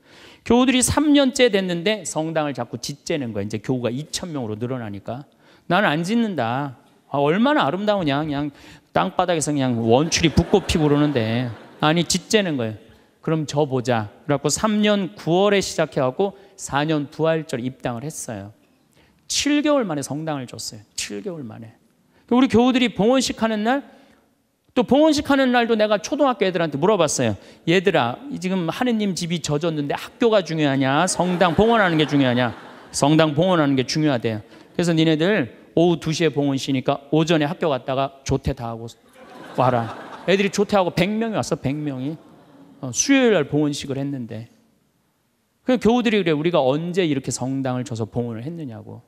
교우들이 3년째 됐는데 성당을 자꾸 짓재는 거예요. 이제 교우가 2천 명으로 늘어나니까. 나는 안 짓는다. 아, 얼마나 아름다우냐. 그냥 땅바닥에서 그냥 원출이 붓고 피고 그러는데. 아니 짓재는 거예요. 그럼 저 보자. 그래갖고 3년 9월에 시작해갖고 4년 부활절 입당을 했어요. 7개월 만에 성당을 줬어요. 7개월 만에. 그 우리 교우들이 봉헌식 하는 날, 또 봉헌식 하는 날도 내가 초등학교 애들한테 물어봤어요. 얘들아, 지금 하느님 집이 젖었는데 학교가 중요하냐? 성당 봉헌하는 게 중요하냐? 성당 봉헌하는 게 중요하대요. 그래서 니네들 오후 2시에 봉헌시니까 오전에 학교 갔다가 조퇴 다 하고 와라. 애들이 조퇴하고 100명이 왔어, 100명이. 어, 수요일 날 봉헌식을 했는데 그 교우들이 그래 우리가 언제 이렇게 성당을 쳐서 봉헌을 했느냐고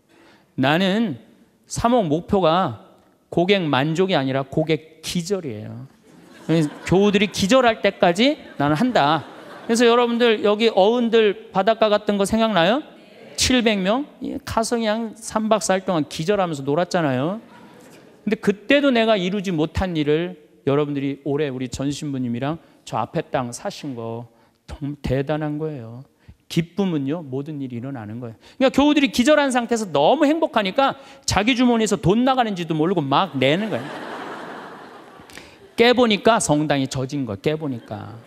나는 사억 목표가 고객 만족이 아니라 고객 기절이에요 교우들이 기절할 때까지 나는 한다 그래서 여러분들 여기 어른들 바닷가 같은 거 생각나요? 700명 가성이 한 3박 4일 동안 기절하면서 놀았잖아요 근데 그때도 내가 이루지 못한 일을 여러분들이 올해 우리 전신부님이랑 저 앞에 땅 사신 거 대단한 거예요. 기쁨은요 모든 일이 일어나는 거예요. 그러니까 교우들이 기절한 상태에서 너무 행복하니까 자기 주머니에서 돈 나가는지도 모르고 막 내는 거예요. 깨보니까 성당이 젖은 거예요. 깨보니까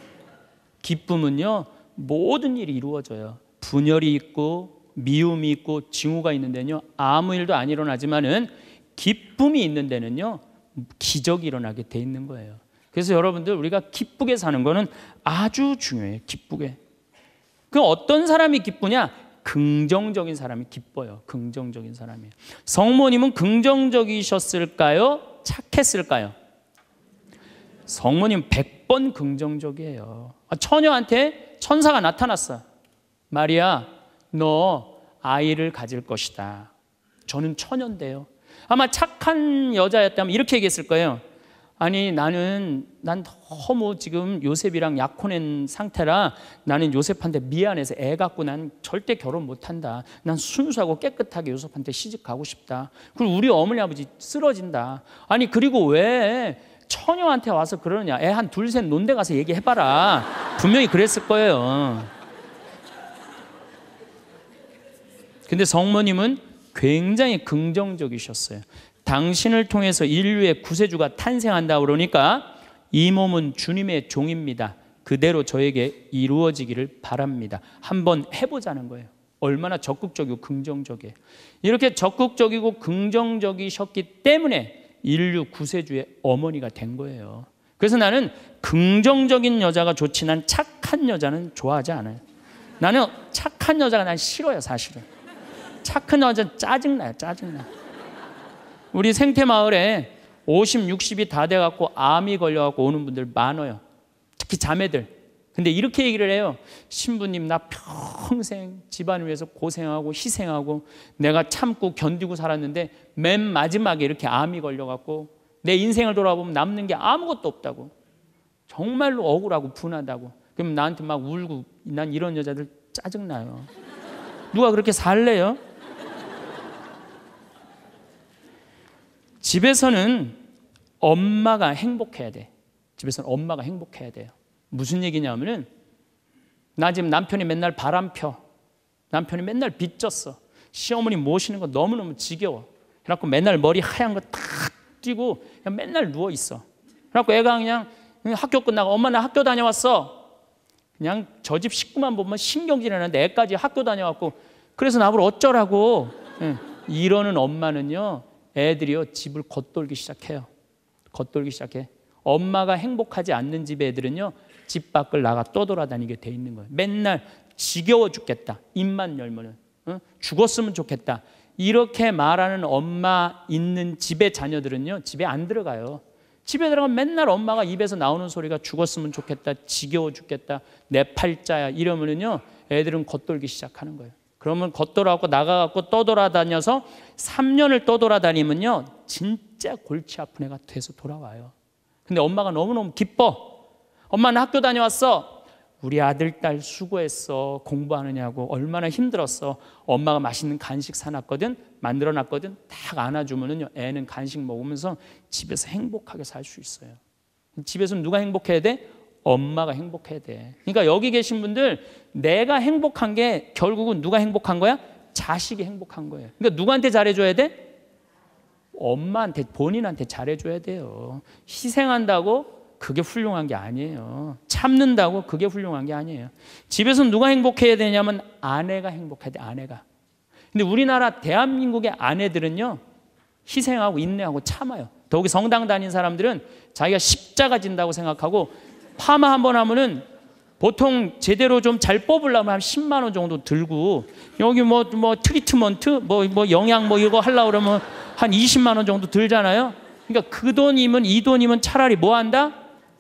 기쁨은요 모든 일이 이루어져요. 분열이 있고 미움이 있고 징후가 있는 데요 아무 일도 안 일어나지만은 기쁨이 있는 데는요 기적이 일어나게 돼 있는 거예요. 그래서 여러분들 우리가 기쁘게 사는 거는 아주 중요해요. 기쁘게. 그 어떤 사람이 기쁘냐? 긍정적인 사람이 기뻐요. 긍정적인 사람이. 성모님은 긍정적이셨을까요? 착했을까요? 성모님 100번 긍정적이에요. 아, 처녀한테 천사가 나타났어. 마리아, 너 아이를 가질 것이다. 저는 처녀인데요. 아마 착한 여자였다면 이렇게 얘기했을 거예요. 아니 나는 난 너무 지금 요셉이랑 약혼한 상태라 나는 요셉한테 미안해서 애 갖고 난 절대 결혼 못한다. 난 순수하고 깨끗하게 요셉한테 시집 가고 싶다. 그리고 우리 어머니 아버지 쓰러진다. 아니 그리고 왜 처녀한테 와서 그러느냐? 애 한둘셋 논대 가서 얘기해봐라. 분명히 그랬을 거예요. 근데 성모님은 굉장히 긍정적이셨어요. 당신을 통해서 인류의 구세주가 탄생한다 그러니까 이 몸은 주님의 종입니다. 그대로 저에게 이루어지기를 바랍니다. 한번 해보자는 거예요. 얼마나 적극적이고 긍정적이에요. 이렇게 적극적이고 긍정적이셨기 때문에 인류 구세주의 어머니가 된 거예요. 그래서 나는 긍정적인 여자가 좋지 난 착한 여자는 좋아하지 않아요. 나는 착한 여자가 난 싫어요, 사실은. 착한 여자는 짜증나요, 짜증나. 요 우리 생태 마을에 50, 60이 다 돼갖고 암이 걸려갖고 오는 분들 많아요. 특히 자매들. 근데 이렇게 얘기를 해요. 신부님, 나 평생 집안을 위해서 고생하고 희생하고 내가 참고 견디고 살았는데 맨 마지막에 이렇게 암이 걸려갖고 내 인생을 돌아보면 남는 게 아무것도 없다고. 정말로 억울하고 분하다고. 그럼 나한테 막 울고 난 이런 여자들 짜증나요. 누가 그렇게 살래요? 집에서는 엄마가 행복해야 돼. 집에서는 엄마가 행복해야 돼요. 무슨 얘기냐면은 나 지금 남편이 맨날 바람 펴. 남편이 맨날 빚졌어. 시어머니 모시는 거 너무너무 지겨워. 그래갖고 맨날 머리 하얀 거탁 띄고 그냥 맨날 누워 있어. 그래갖고 애가 그냥 학교 끝나고 엄마 나 학교 다녀왔어. 그냥 저 집 식구만 보면 신경질 나는데 애까지 학교 다녀왔고 그래서 나보고 어쩌라고 이러는 엄마는요 애들이요 집을 겉돌기 시작해요. 겉돌기 시작해. 엄마가 행복하지 않는 집 애들은요 집 밖을 나가 떠돌아다니게 돼 있는 거예요. 맨날 지겨워 죽겠다. 입만 열면은 어? 죽었으면 좋겠다. 이렇게 말하는 엄마 있는 집의 자녀들은요 집에 안 들어가요. 집에 들어가면 맨날 엄마가 입에서 나오는 소리가 죽었으면 좋겠다, 지겨워 죽겠다, 내 팔자야 이러면은요 애들은 겉돌기 시작하는 거예요. 그러면 걷돌아갖고 나가갖고 떠돌아다녀서 3년을 떠돌아다니면요. 진짜 골치 아픈 애가 돼서 돌아와요. 근데 엄마가 너무너무 기뻐. 엄마는 학교 다녀왔어. 우리 아들, 딸 수고했어. 공부하느냐고. 얼마나 힘들었어. 엄마가 맛있는 간식 사놨거든. 만들어놨거든. 딱 안아주면은요. 애는 간식 먹으면서 집에서 행복하게 살 수 있어요. 집에서 누가 행복해야 돼? 엄마가 행복해야 돼. 그러니까 여기 계신 분들 내가 행복한 게 결국은 누가 행복한 거야? 자식이 행복한 거예요. 그러니까 누구한테 잘해줘야 돼? 엄마한테 본인한테 잘해줘야 돼요. 희생한다고 그게 훌륭한 게 아니에요. 참는다고 그게 훌륭한 게 아니에요. 집에서 누가 행복해야 되냐면 아내가 행복해야 돼. 아내가. 근데 우리나라 대한민국의 아내들은요 희생하고 인내하고 참아요. 더욱이 성당 다닌 사람들은 자기가 십자가 진다고 생각하고 파마 한 번 하면은 보통 제대로 좀 잘 뽑으려면 한 10만 원 정도 들고 여기 뭐뭐 뭐 트리트먼트 뭐뭐 뭐 영양 뭐 이거 하려고 그러면 한 20만 원 정도 들잖아요. 그러니까 그 돈이면 이 돈이면 차라리 뭐 한다?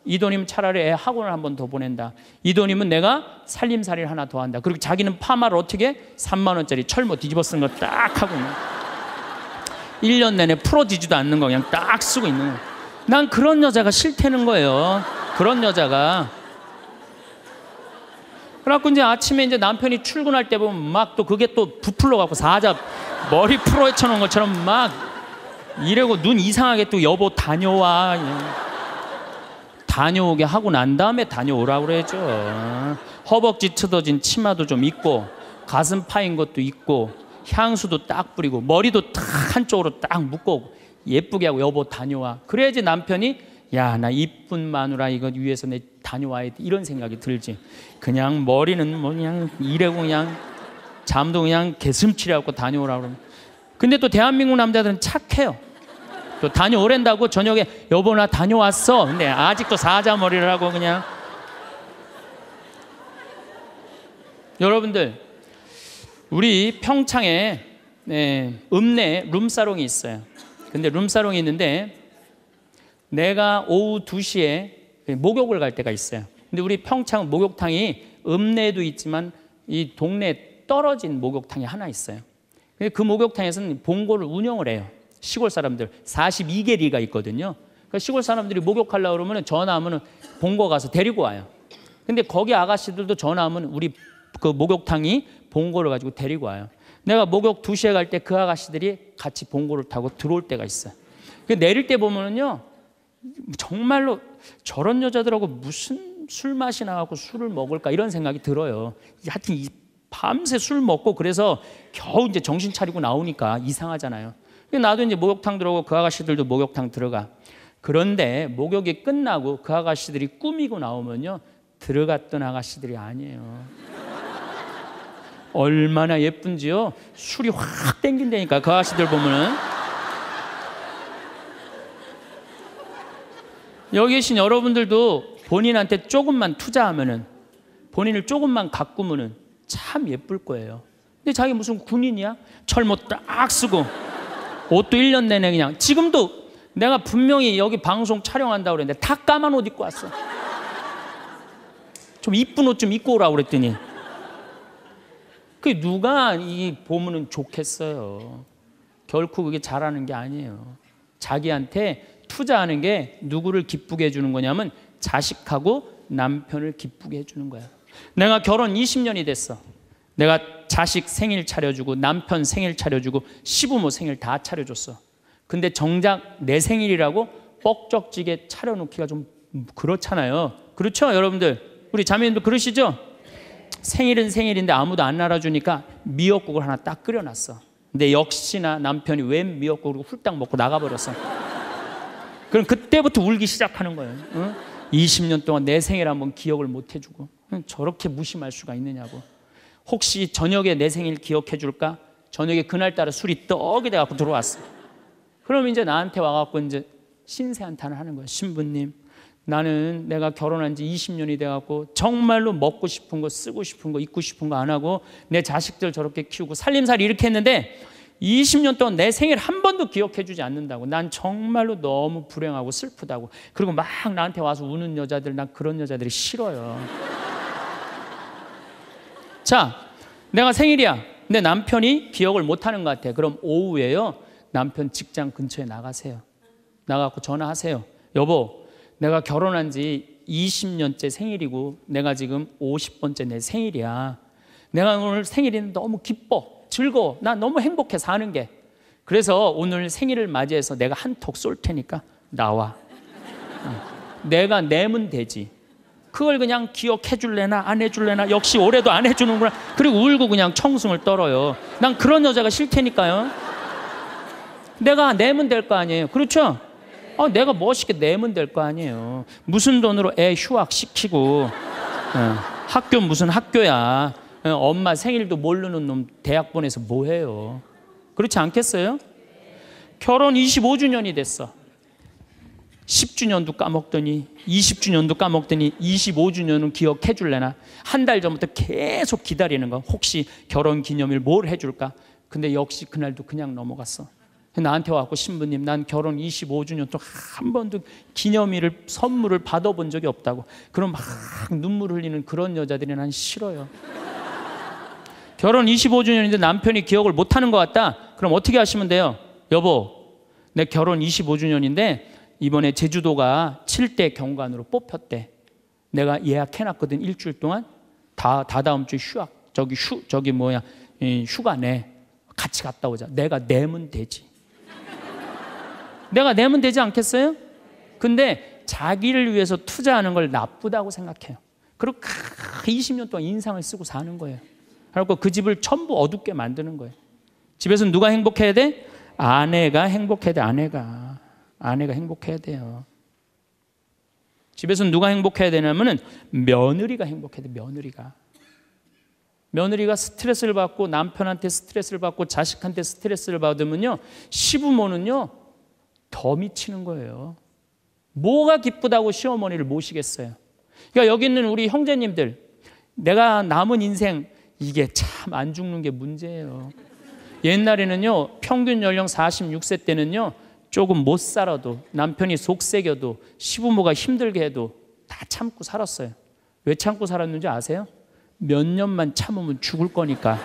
이 돈이면 차라리 애 학원을 한 번 더 보낸다. 이 돈이면 내가 살림살이를 하나 더 한다. 그리고 자기는 파마를 어떻게 3만 원짜리 철모 뒤집어 쓴거딱 하고 1년 내내 풀어지지도 않는 거 그냥 딱 쓰고 있는 거난 그런 여자가 싫다는 거예요. 그런 여자가. 그래갖고 이제 아침에 이제 남편이 출근할 때 보면 막 또 그게 또 부풀러 갖고 사자 머리 풀어 헤쳐놓은 것처럼 막 이래고 눈 이상하게 또 여보 다녀와 다녀오게 하고 난 다음에 다녀오라고 그래죠 허벅지 트어진 치마도 좀 있고 가슴 파인 것도 있고 향수도 딱 뿌리고 머리도 딱 한쪽으로 딱 묶고 예쁘게 하고 여보 다녀와 그래야지 남편이 야, 나이쁜 마누라 이거 위해서 내 다녀와야 돼. 이런 생각이 들지. 그냥 머리는 뭐 그냥 이래고 그냥 잠도 그냥 개슴치레고 다녀오라 고 그러면. 근데 또 대한민국 남자들은 착해요. 또 다녀오랜다고 저녁에 여보 나 다녀왔어. 근데 아직도 사자머리를 하고 그냥. 여러분들 우리 평창에 네, 읍내 룸사롱이 있어요. 근데 룸사롱이 있는데 내가 오후 2시에 목욕을 갈 때가 있어요. 근데 우리 평창 목욕탕이 읍내에도 있지만 이 동네에 떨어진 목욕탕이 하나 있어요. 그 목욕탕에서는 봉고를 운영을 해요. 시골 사람들 42개 리가 있거든요. 그러니까 시골 사람들이 목욕하려고 그러면 전화 하면 봉고 가서 데리고 와요. 근데 거기 아가씨들도 전화 하면 우리 그 목욕탕이 봉고를 가지고 데리고 와요. 내가 목욕 2시에 갈 때 그 아가씨들이 같이 봉고를 타고 들어올 때가 있어요. 그 내릴 때 보면은요. 정말로 저런 여자들하고 무슨 술 맛이 나갖고 술을 먹을까 이런 생각이 들어요. 하여튼 이 밤새 술 먹고 그래서 겨우 이제 정신 차리고 나오니까 이상하잖아요. 나도 이제 목욕탕 들어가고 그 아가씨들도 목욕탕 들어가. 그런데 목욕이 끝나고 그 아가씨들이 꾸미고 나오면요. 들어갔던 아가씨들이 아니에요. 얼마나 예쁜지요. 술이 확 땡긴다니까 그 아가씨들 보면은. 여기 계신 여러분들도 본인한테 조금만 투자하면은 본인을 조금만 가꾸면은 참 예쁠 거예요. 근데 자기 무슨 군인이야? 철못 딱 쓰고 옷도 1년 내내 그냥 지금도 내가 분명히 여기 방송 촬영한다고 그랬는데 다 까만 옷 입고 왔어. 좀 이쁜 옷 좀 입고 오라고 그랬더니 그게 누가 이 보면은 좋겠어요. 결코 그게 잘하는 게 아니에요. 자기한테 투자하는 게 누구를 기쁘게 해주는 거냐면 자식하고 남편을 기쁘게 해주는 거야. 내가 결혼 20년이 됐어. 내가 자식 생일 차려주고 남편 생일 차려주고 시부모 생일 다 차려줬어. 근데 정작 내 생일이라고 뻑적지게 차려놓기가 좀 그렇잖아요. 그렇죠, 여러분들? 우리 자매님도 그러시죠? 생일은 생일인데 아무도 안 알아주니까 미역국을 하나 딱 끓여놨어. 근데 역시나 남편이 웬 미역국을 훌딱 먹고 나가버렸어. 그럼 그때부터 울기 시작하는 거예요. 응? 20년 동안 내생애 한번 기억을 못 해주고 저렇게 무심할 수가 있느냐고. 혹시 저녁에 내 생일 기억해 줄까? 저녁에 그날따라 술이 떡이 돼갖고 들어왔어. 그럼 이제 나한테 와갖고 이제 신세 한탄을 하는 거예 신부님, 나는 내가 결혼한 지 20년이 돼갖고 정말로 먹고 싶은 거, 쓰고 싶은 거, 입고 싶은 거 안 하고 내 자식들 저렇게 키우고 살림살이 이렇게 했는데 20년 동안 내 생일 한 번도 기억해 주지 않는다고. 난 정말로 너무 불행하고 슬프다고. 그리고 막 나한테 와서 우는 여자들, 난 그런 여자들이 싫어요. *laughs* 자, 내가 생일이야. 근데 남편이 기억을 못 하는 것 같아. 그럼 오후에요. 남편 직장 근처에 나가세요. 나가고 전화하세요. 여보, 내가 결혼한 지 20년째 생일이고 내가 지금 50번째 내 생일이야. 내가 오늘 생일인데 너무 기뻐. 즐거워. 나 너무 행복해, 사는 게. 그래서 오늘 생일을 맞이해서 내가 한턱 쏠 테니까 나와. 어. 내가 내면 되지. 그걸 그냥 기억해 줄래나 안 해 줄래나 역시 올해도 안 해주는구나. 그리고 울고 그냥 청승을 떨어요. 난 그런 여자가 싫테니까요. 내가 내면 될 거 아니에요. 그렇죠? 아, 내가 멋있게 내면 될 거 아니에요. 무슨 돈으로 애 휴학 시키고 어. 학교 무슨 학교야. 예, 엄마 생일도 모르는 놈 대학 보내서 뭐 해요? 그렇지 않겠어요? 결혼 25주년이 됐어. 10주년도 까먹더니 20주년도 까먹더니 25주년은 기억해 줄래나? 한 달 전부터 계속 기다리는 거. 혹시 결혼 기념일 뭘 해줄까? 근데 역시 그날도 그냥 넘어갔어. 나한테 와갖고 신부님 난 결혼 25주년 또한 번도 기념일을 선물을 받아본 적이 없다고 그럼 막 눈물 흘리는 그런 여자들이 난 싫어요 결혼 25주년인데 남편이 기억을 못하는 것 같다. 그럼 어떻게 하시면 돼요? 여보, 내 결혼 25주년인데 이번에 제주도가 7대 경관으로 뽑혔대. 내가 예약해놨거든 일주일 동안 다 다다음 주에 휴학 저기 휴 저기 뭐야 휴가 내 같이 갔다 오자. 내가 내면 되지. 내가 내면 되지 않겠어요? 근데 자기를 위해서 투자하는 걸 나쁘다고 생각해요. 그리고 20년 동안 인상을 쓰고 사는 거예요. 그고그 집을 전부 어둡게 만드는 거예요. 집에서 누가 행복해야 돼? 아내가 행복해야 돼, 아내가. 아내가 행복해야 돼요. 집에서 누가 행복해야 되냐면은 며느리가 행복해야 돼, 며느리가. 며느리가 스트레스를 받고 남편한테 스트레스를 받고 자식한테 스트레스를 받으면요. 시부모는요. 더 미치는 거예요. 뭐가 기쁘다고 시어머니를 모시겠어요. 그러니까 여기 있는 우리 형제님들 내가 남은 인생 이게 참 안 죽는 게 문제예요. 옛날에는요, 평균 연령 46세 때는요, 조금 못 살아도 남편이 속세겨도 시부모가 힘들게 해도 다 참고 살았어요. 왜 참고 살았는지 아세요? 몇 년만 참으면 죽을 거니까.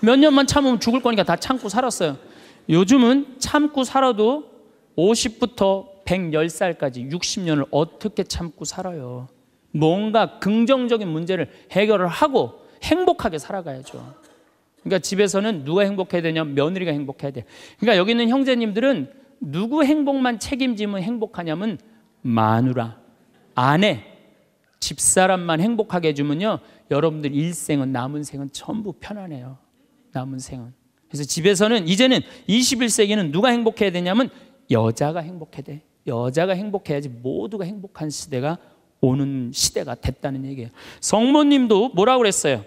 몇 년만 참으면 죽을 거니까 다 참고 살았어요. 요즘은 참고 살아도 50부터 110살까지 60년을 어떻게 참고 살아요. 뭔가 긍정적인 문제를 해결을 하고 행복하게 살아가야죠. 그러니까 집에서는 누가 행복해야 되냐면 며느리가 행복해야 돼. 그러니까 여기 있는 형제님들은 누구 행복만 책임지면 행복하냐면 마누라, 아내, 집사람만 행복하게 해주면요. 여러분들 일생은 남은 생은 전부 편안해요. 남은 생은. 그래서 집에서는 이제는 21세기는 누가 행복해야 되냐면 여자가 행복해야 돼. 여자가 행복해야지 모두가 행복한 시대가 오는 시대가 됐다는 얘기예요. 성모님도 뭐라고 그랬어요?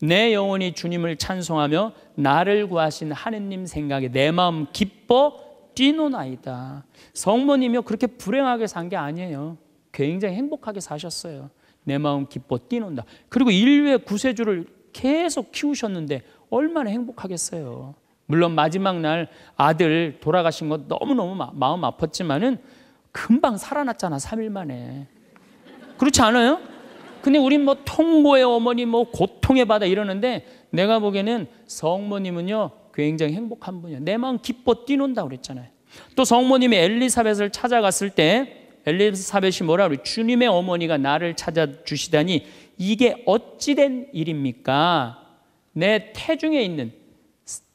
내 영혼이 주님을 찬송하며 나를 구하신 하느님 생각에 내 마음 기뻐 뛰노나이다. 성모님이요 그렇게 불행하게 산 게 아니에요. 굉장히 행복하게 사셨어요. 내 마음 기뻐 뛰는다. 그리고 인류의 구세주를 계속 키우셨는데 얼마나 행복하겠어요. 물론 마지막 날 아들 돌아가신 것 너무너무 마음 아팠지만은 금방 살아났잖아. 3일 만에. 그렇지 않아요? 근데 우린 뭐 통고의 어머니 뭐 고통의 바다 이러는데 내가 보기에는 성모님은요 굉장히 행복한 분이에내 마음 기뻐 뛰는다 그랬잖아요. 또 성모님이 엘리사벳을 찾아갔을 때 엘리사벳이 뭐라 그래? 주님의 어머니가 나를 찾아주시다니 이게 어찌 된 일입니까? 내 태중에 있는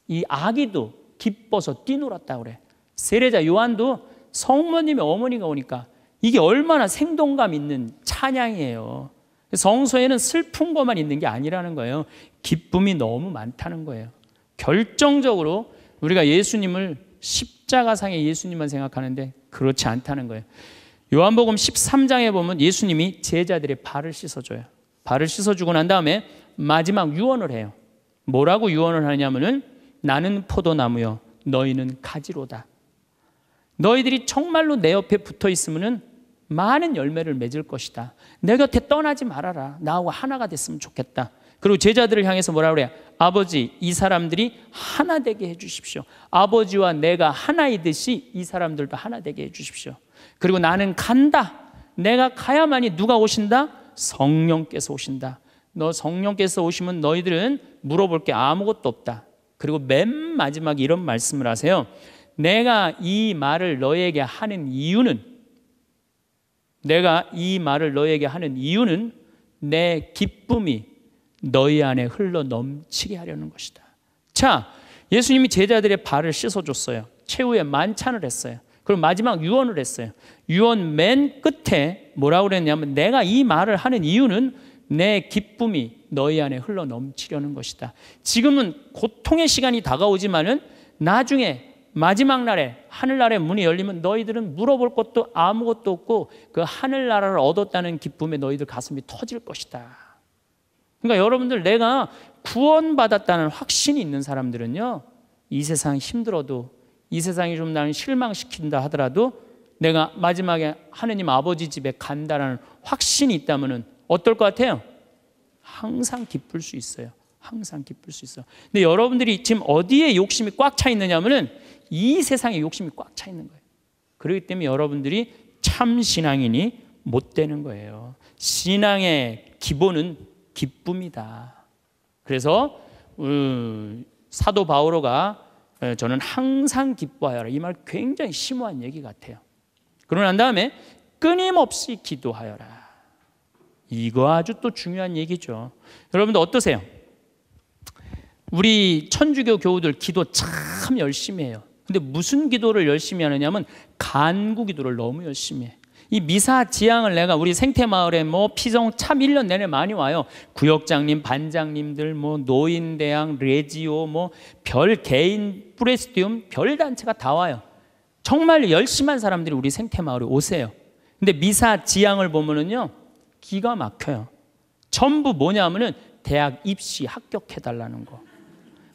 이 아기도 기뻐서 뛰놀았다 그래. 세례자 요한도 성모님의 어머니가 오니까 이게 얼마나 생동감 있는 찬양이에요. 성소에는 슬픈 것만 있는 게 아니라는 거예요. 기쁨이 너무 많다는 거예요. 결정적으로 우리가 예수님을 십자가상의 예수님만 생각하는데 그렇지 않다는 거예요. 요한복음 13장에 보면 예수님이 제자들의 발을 씻어줘요. 발을 씻어주고 난 다음에 마지막 유언을 해요. 뭐라고 유언을 하냐면은 나는 포도나무요. 너희는 가지로다. 너희들이 정말로 내 옆에 붙어 있으면은 많은 열매를 맺을 것이다. 내 곁에 떠나지 말아라. 나하고 하나가 됐으면 좋겠다. 그리고 제자들을 향해서 뭐라 그래요? 아버지, 이 사람들이 하나 되게 해 주십시오. 아버지와 내가 하나이듯이 이 사람들도 하나 되게 해 주십시오. 그리고 나는 간다. 내가 가야만이 누가 오신다? 성령께서 오신다. 너 성령께서 오시면 너희들은 물어볼 게 아무것도 없다. 그리고 맨 마지막에 이런 말씀을 하세요. 내가 이 말을 너에게 하는 이유는 내가 이 말을 너에게 하는 이유는 내 기쁨이 너희 안에 흘러 넘치게 하려는 것이다. 자, 예수님이 제자들의 발을 씻어줬어요. 최후에 만찬을 했어요. 그리고 마지막 유언을 했어요. 유언 맨 끝에 뭐라고 그랬냐면 내가 이 말을 하는 이유는 내 기쁨이 너희 안에 흘러 넘치려는 것이다. 지금은 고통의 시간이 다가오지만은 나중에 마지막 날에 하늘나라의 문이 열리면 너희들은 물어볼 것도 아무것도 없고 그 하늘나라를 얻었다는 기쁨에 너희들 가슴이 터질 것이다. 그러니까 여러분들 내가 구원받았다는 확신이 있는 사람들은요. 이 세상 힘들어도 이 세상이 좀 나를 실망시킨다 하더라도 내가 마지막에 하느님 아버지 집에 간다라는 확신이 있다면 어떨 것 같아요? 항상 기쁠 수 있어요. 항상 기쁠 수 있어. 근데 여러분들이 지금 어디에 욕심이 꽉 차 있느냐면은 이 세상에 욕심이 꽉 차 있는 거예요. 그렇기 때문에 여러분들이 참 신앙인이 못 되는 거예요. 신앙의 기본은 기쁨이다. 그래서 음, 사도 바오로가 어, 저는 항상 기뻐하여라 이 말 굉장히 심오한 얘기 같아요. 그러고 난 다음에 끊임없이 기도하여라. 이거 아주 또 중요한 얘기죠. 여러분들 어떠세요? 우리 천주교 교우들 기도 참 열심히 해요. 근데 무슨 기도를 열심히 하느냐면 간구 기도를 너무 열심히 해. 이 미사 지향을 내가 우리 생태 마을에 뭐 피정 참 1년 내내 많이 와요. 구역장님, 반장님들 뭐 노인 대학, 레지오 뭐 별 개인 프레스티움 별 단체가 다 와요. 정말 열심한 사람들이 우리 생태 마을에 오세요. 근데 미사 지향을 보면은요. 기가 막혀요. 전부 뭐냐면은 대학 입시 합격해 달라는 거.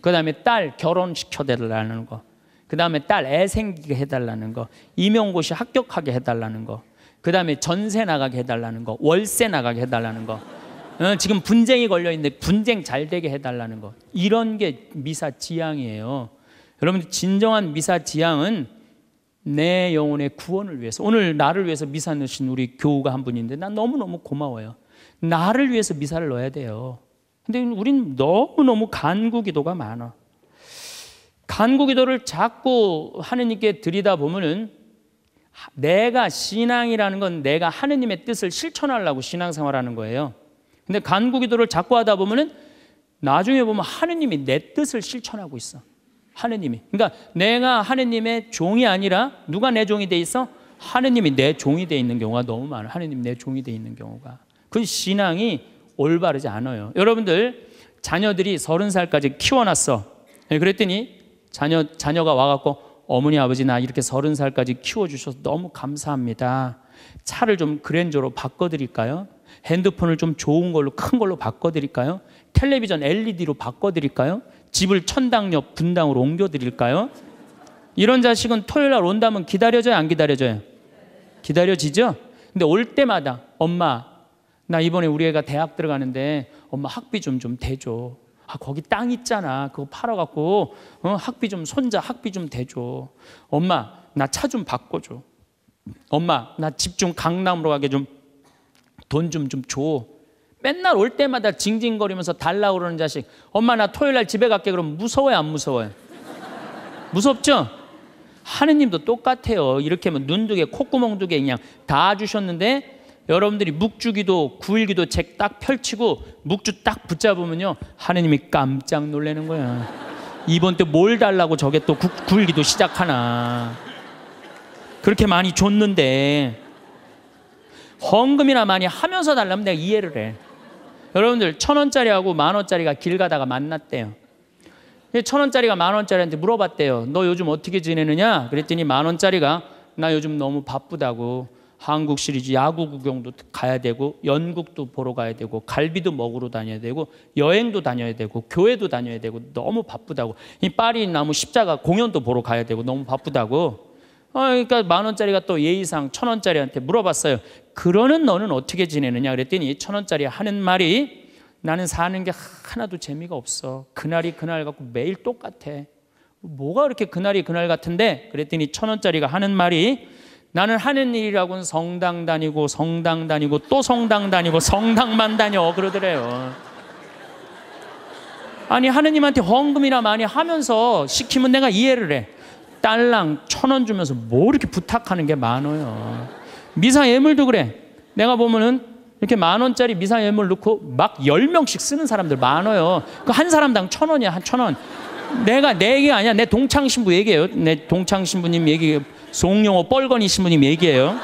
그다음에 딸 결혼시켜 달라는 거. 그 다음에 딸 애 생기게 해달라는 거, 임용고시 합격하게 해달라는 거, 그 다음에 전세 나가게 해달라는 거, 월세 나가게 해달라는 거, 어, 지금 분쟁이 걸려 있는데 분쟁 잘 되게 해달라는 거, 이런 게 미사 지향이에요. 여러분 진정한 미사 지향은 내 영혼의 구원을 위해서 오늘 나를 위해서 미사 넣으신 우리 교우가 한 분인데 나 너무너무 고마워요. 나를 위해서 미사를 넣어야 돼요. 근데 우린 너무너무 간구 기도가 많아. 간구 기도를 자꾸 하느님께 드리다 보면은 내가 신앙이라는 건 내가 하느님의 뜻을 실천하려고 신앙생활하는 거예요. 근데 간구 기도를 자꾸 하다 보면은 나중에 보면 하느님이 내 뜻을 실천하고 있어. 하느님이. 그러니까 내가 하느님의 종이 아니라 누가 내 종이 돼 있어? 하느님이 내 종이 돼 있는 경우가 너무 많아. 하느님 내 종이 돼 있는 경우가. 그 신앙이 올바르지 않아요. 여러분들 자녀들이 서른 살까지 키워놨어. 예, 그랬더니 자녀 자녀가 와갖고 어머니 아버지 나 이렇게 서른 살까지 키워주셔서 너무 감사합니다. 차를 좀 그랜저로 바꿔드릴까요? 핸드폰을 좀 좋은 걸로 큰 걸로 바꿔드릴까요? 텔레비전 LED로 바꿔드릴까요? 집을 천당 옆 분당으로 옮겨드릴까요? 이런 자식은 토요일 날 온다면 기다려져요, 안 기다려져요? 기다려지죠? 근데 올 때마다 엄마 나 이번에 우리 애가 대학 들어가는데 엄마 학비 좀 좀 대줘. 아, 거기 땅 있잖아. 그거 팔아갖고 어, 학비 좀 손자 학비 좀 대줘. 엄마 나 차 좀 바꿔줘. 엄마 나 집 좀 강남으로 가게 좀 돈 좀 좀 줘. 맨날 올 때마다 징징거리면서 달라 그러는 자식. 엄마 나 토요일 날 집에 갈게 그럼 무서워요 안 무서워요? 무섭죠? 하느님도 똑같아요. 이렇게 하면 뭐 눈두 개, 콧구멍 두개 그냥 다 주셨는데 여러분들이 묵주기도 구일기도 책 딱 펼치고 묵주 딱 붙잡으면요 하느님이 깜짝 놀라는 거야 이번 때 뭘 달라고 저게 또 구, 구일기도 시작하나 그렇게 많이 줬는데 헌금이나 많이 하면서 달라면 내가 이해를 해 여러분들 천 원짜리하고 만 원짜리가 길 가다가 만났대요 천 원짜리가 만 원짜리한테 물어봤대요 너 요즘 어떻게 지내느냐 그랬더니 만 원짜리가 나 요즘 너무 바쁘다고 한국 시리즈 야구 구경도 가야 되고 연극도 보러 가야 되고 갈비도 먹으러 다녀야 되고 여행도 다녀야 되고 교회도 다녀야 되고 너무 바쁘다고 이 파리 나무 십자가 공연도 보러 가야 되고 너무 바쁘다고 어, 그러니까 만 원짜리가 또 예의상 천 원짜리한테 물어봤어요 그러는 너는 어떻게 지내느냐 그랬더니 천 원짜리 하는 말이 나는 사는 게 하나도 재미가 없어 그날이 그날 같고 매일 똑같아 뭐가 그렇게 그날이 그날 같은데 그랬더니 천 원짜리가 하는 말이 나는 하는 일이라고는 성당 다니고 성당 다니고 또 성당 다니고 성당만 다녀 그러더래요. 아니 하느님한테 헌금이나 많이 하면서 시키면 내가 이해를 해. 딸랑 천 원 주면서 뭐 이렇게 부탁하는 게 많아요. 미사 예물도 그래. 내가 보면은 이렇게 만 원짜리 미사 예물 넣고 막 열 명씩 쓰는 사람들 많아요. 그 한 사람당 천 원이야 한 천 원. 내가 내 얘기 아니야. 내 동창 신부 얘기예요. 내 동창 신부님 얘기. 송영호 뻘건이 신부님 얘기예요.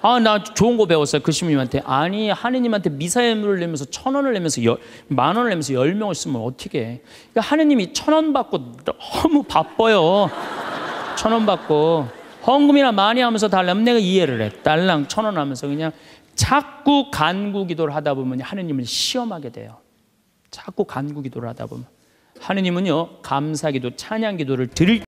아, 나 좋은 거 배웠어요. 그 신부님한테. 아니, 하느님한테 미사예물을 내면서 천 원을 내면서 열, 만 원을 내면서 열 명을 쓰면 어떻게 해. 그러니까 하느님이 천 원 받고 너무 바빠요. 천 원 받고. 헌금이나 많이 하면서 달라면 내가 이해를 해. 달랑 천 원 하면서 그냥 자꾸 간구 기도를 하다 보면 하느님을 시험하게 돼요. 자꾸 간구 기도를 하다 보면. 하느님은요, 감사 기도, 찬양 기도를 드릴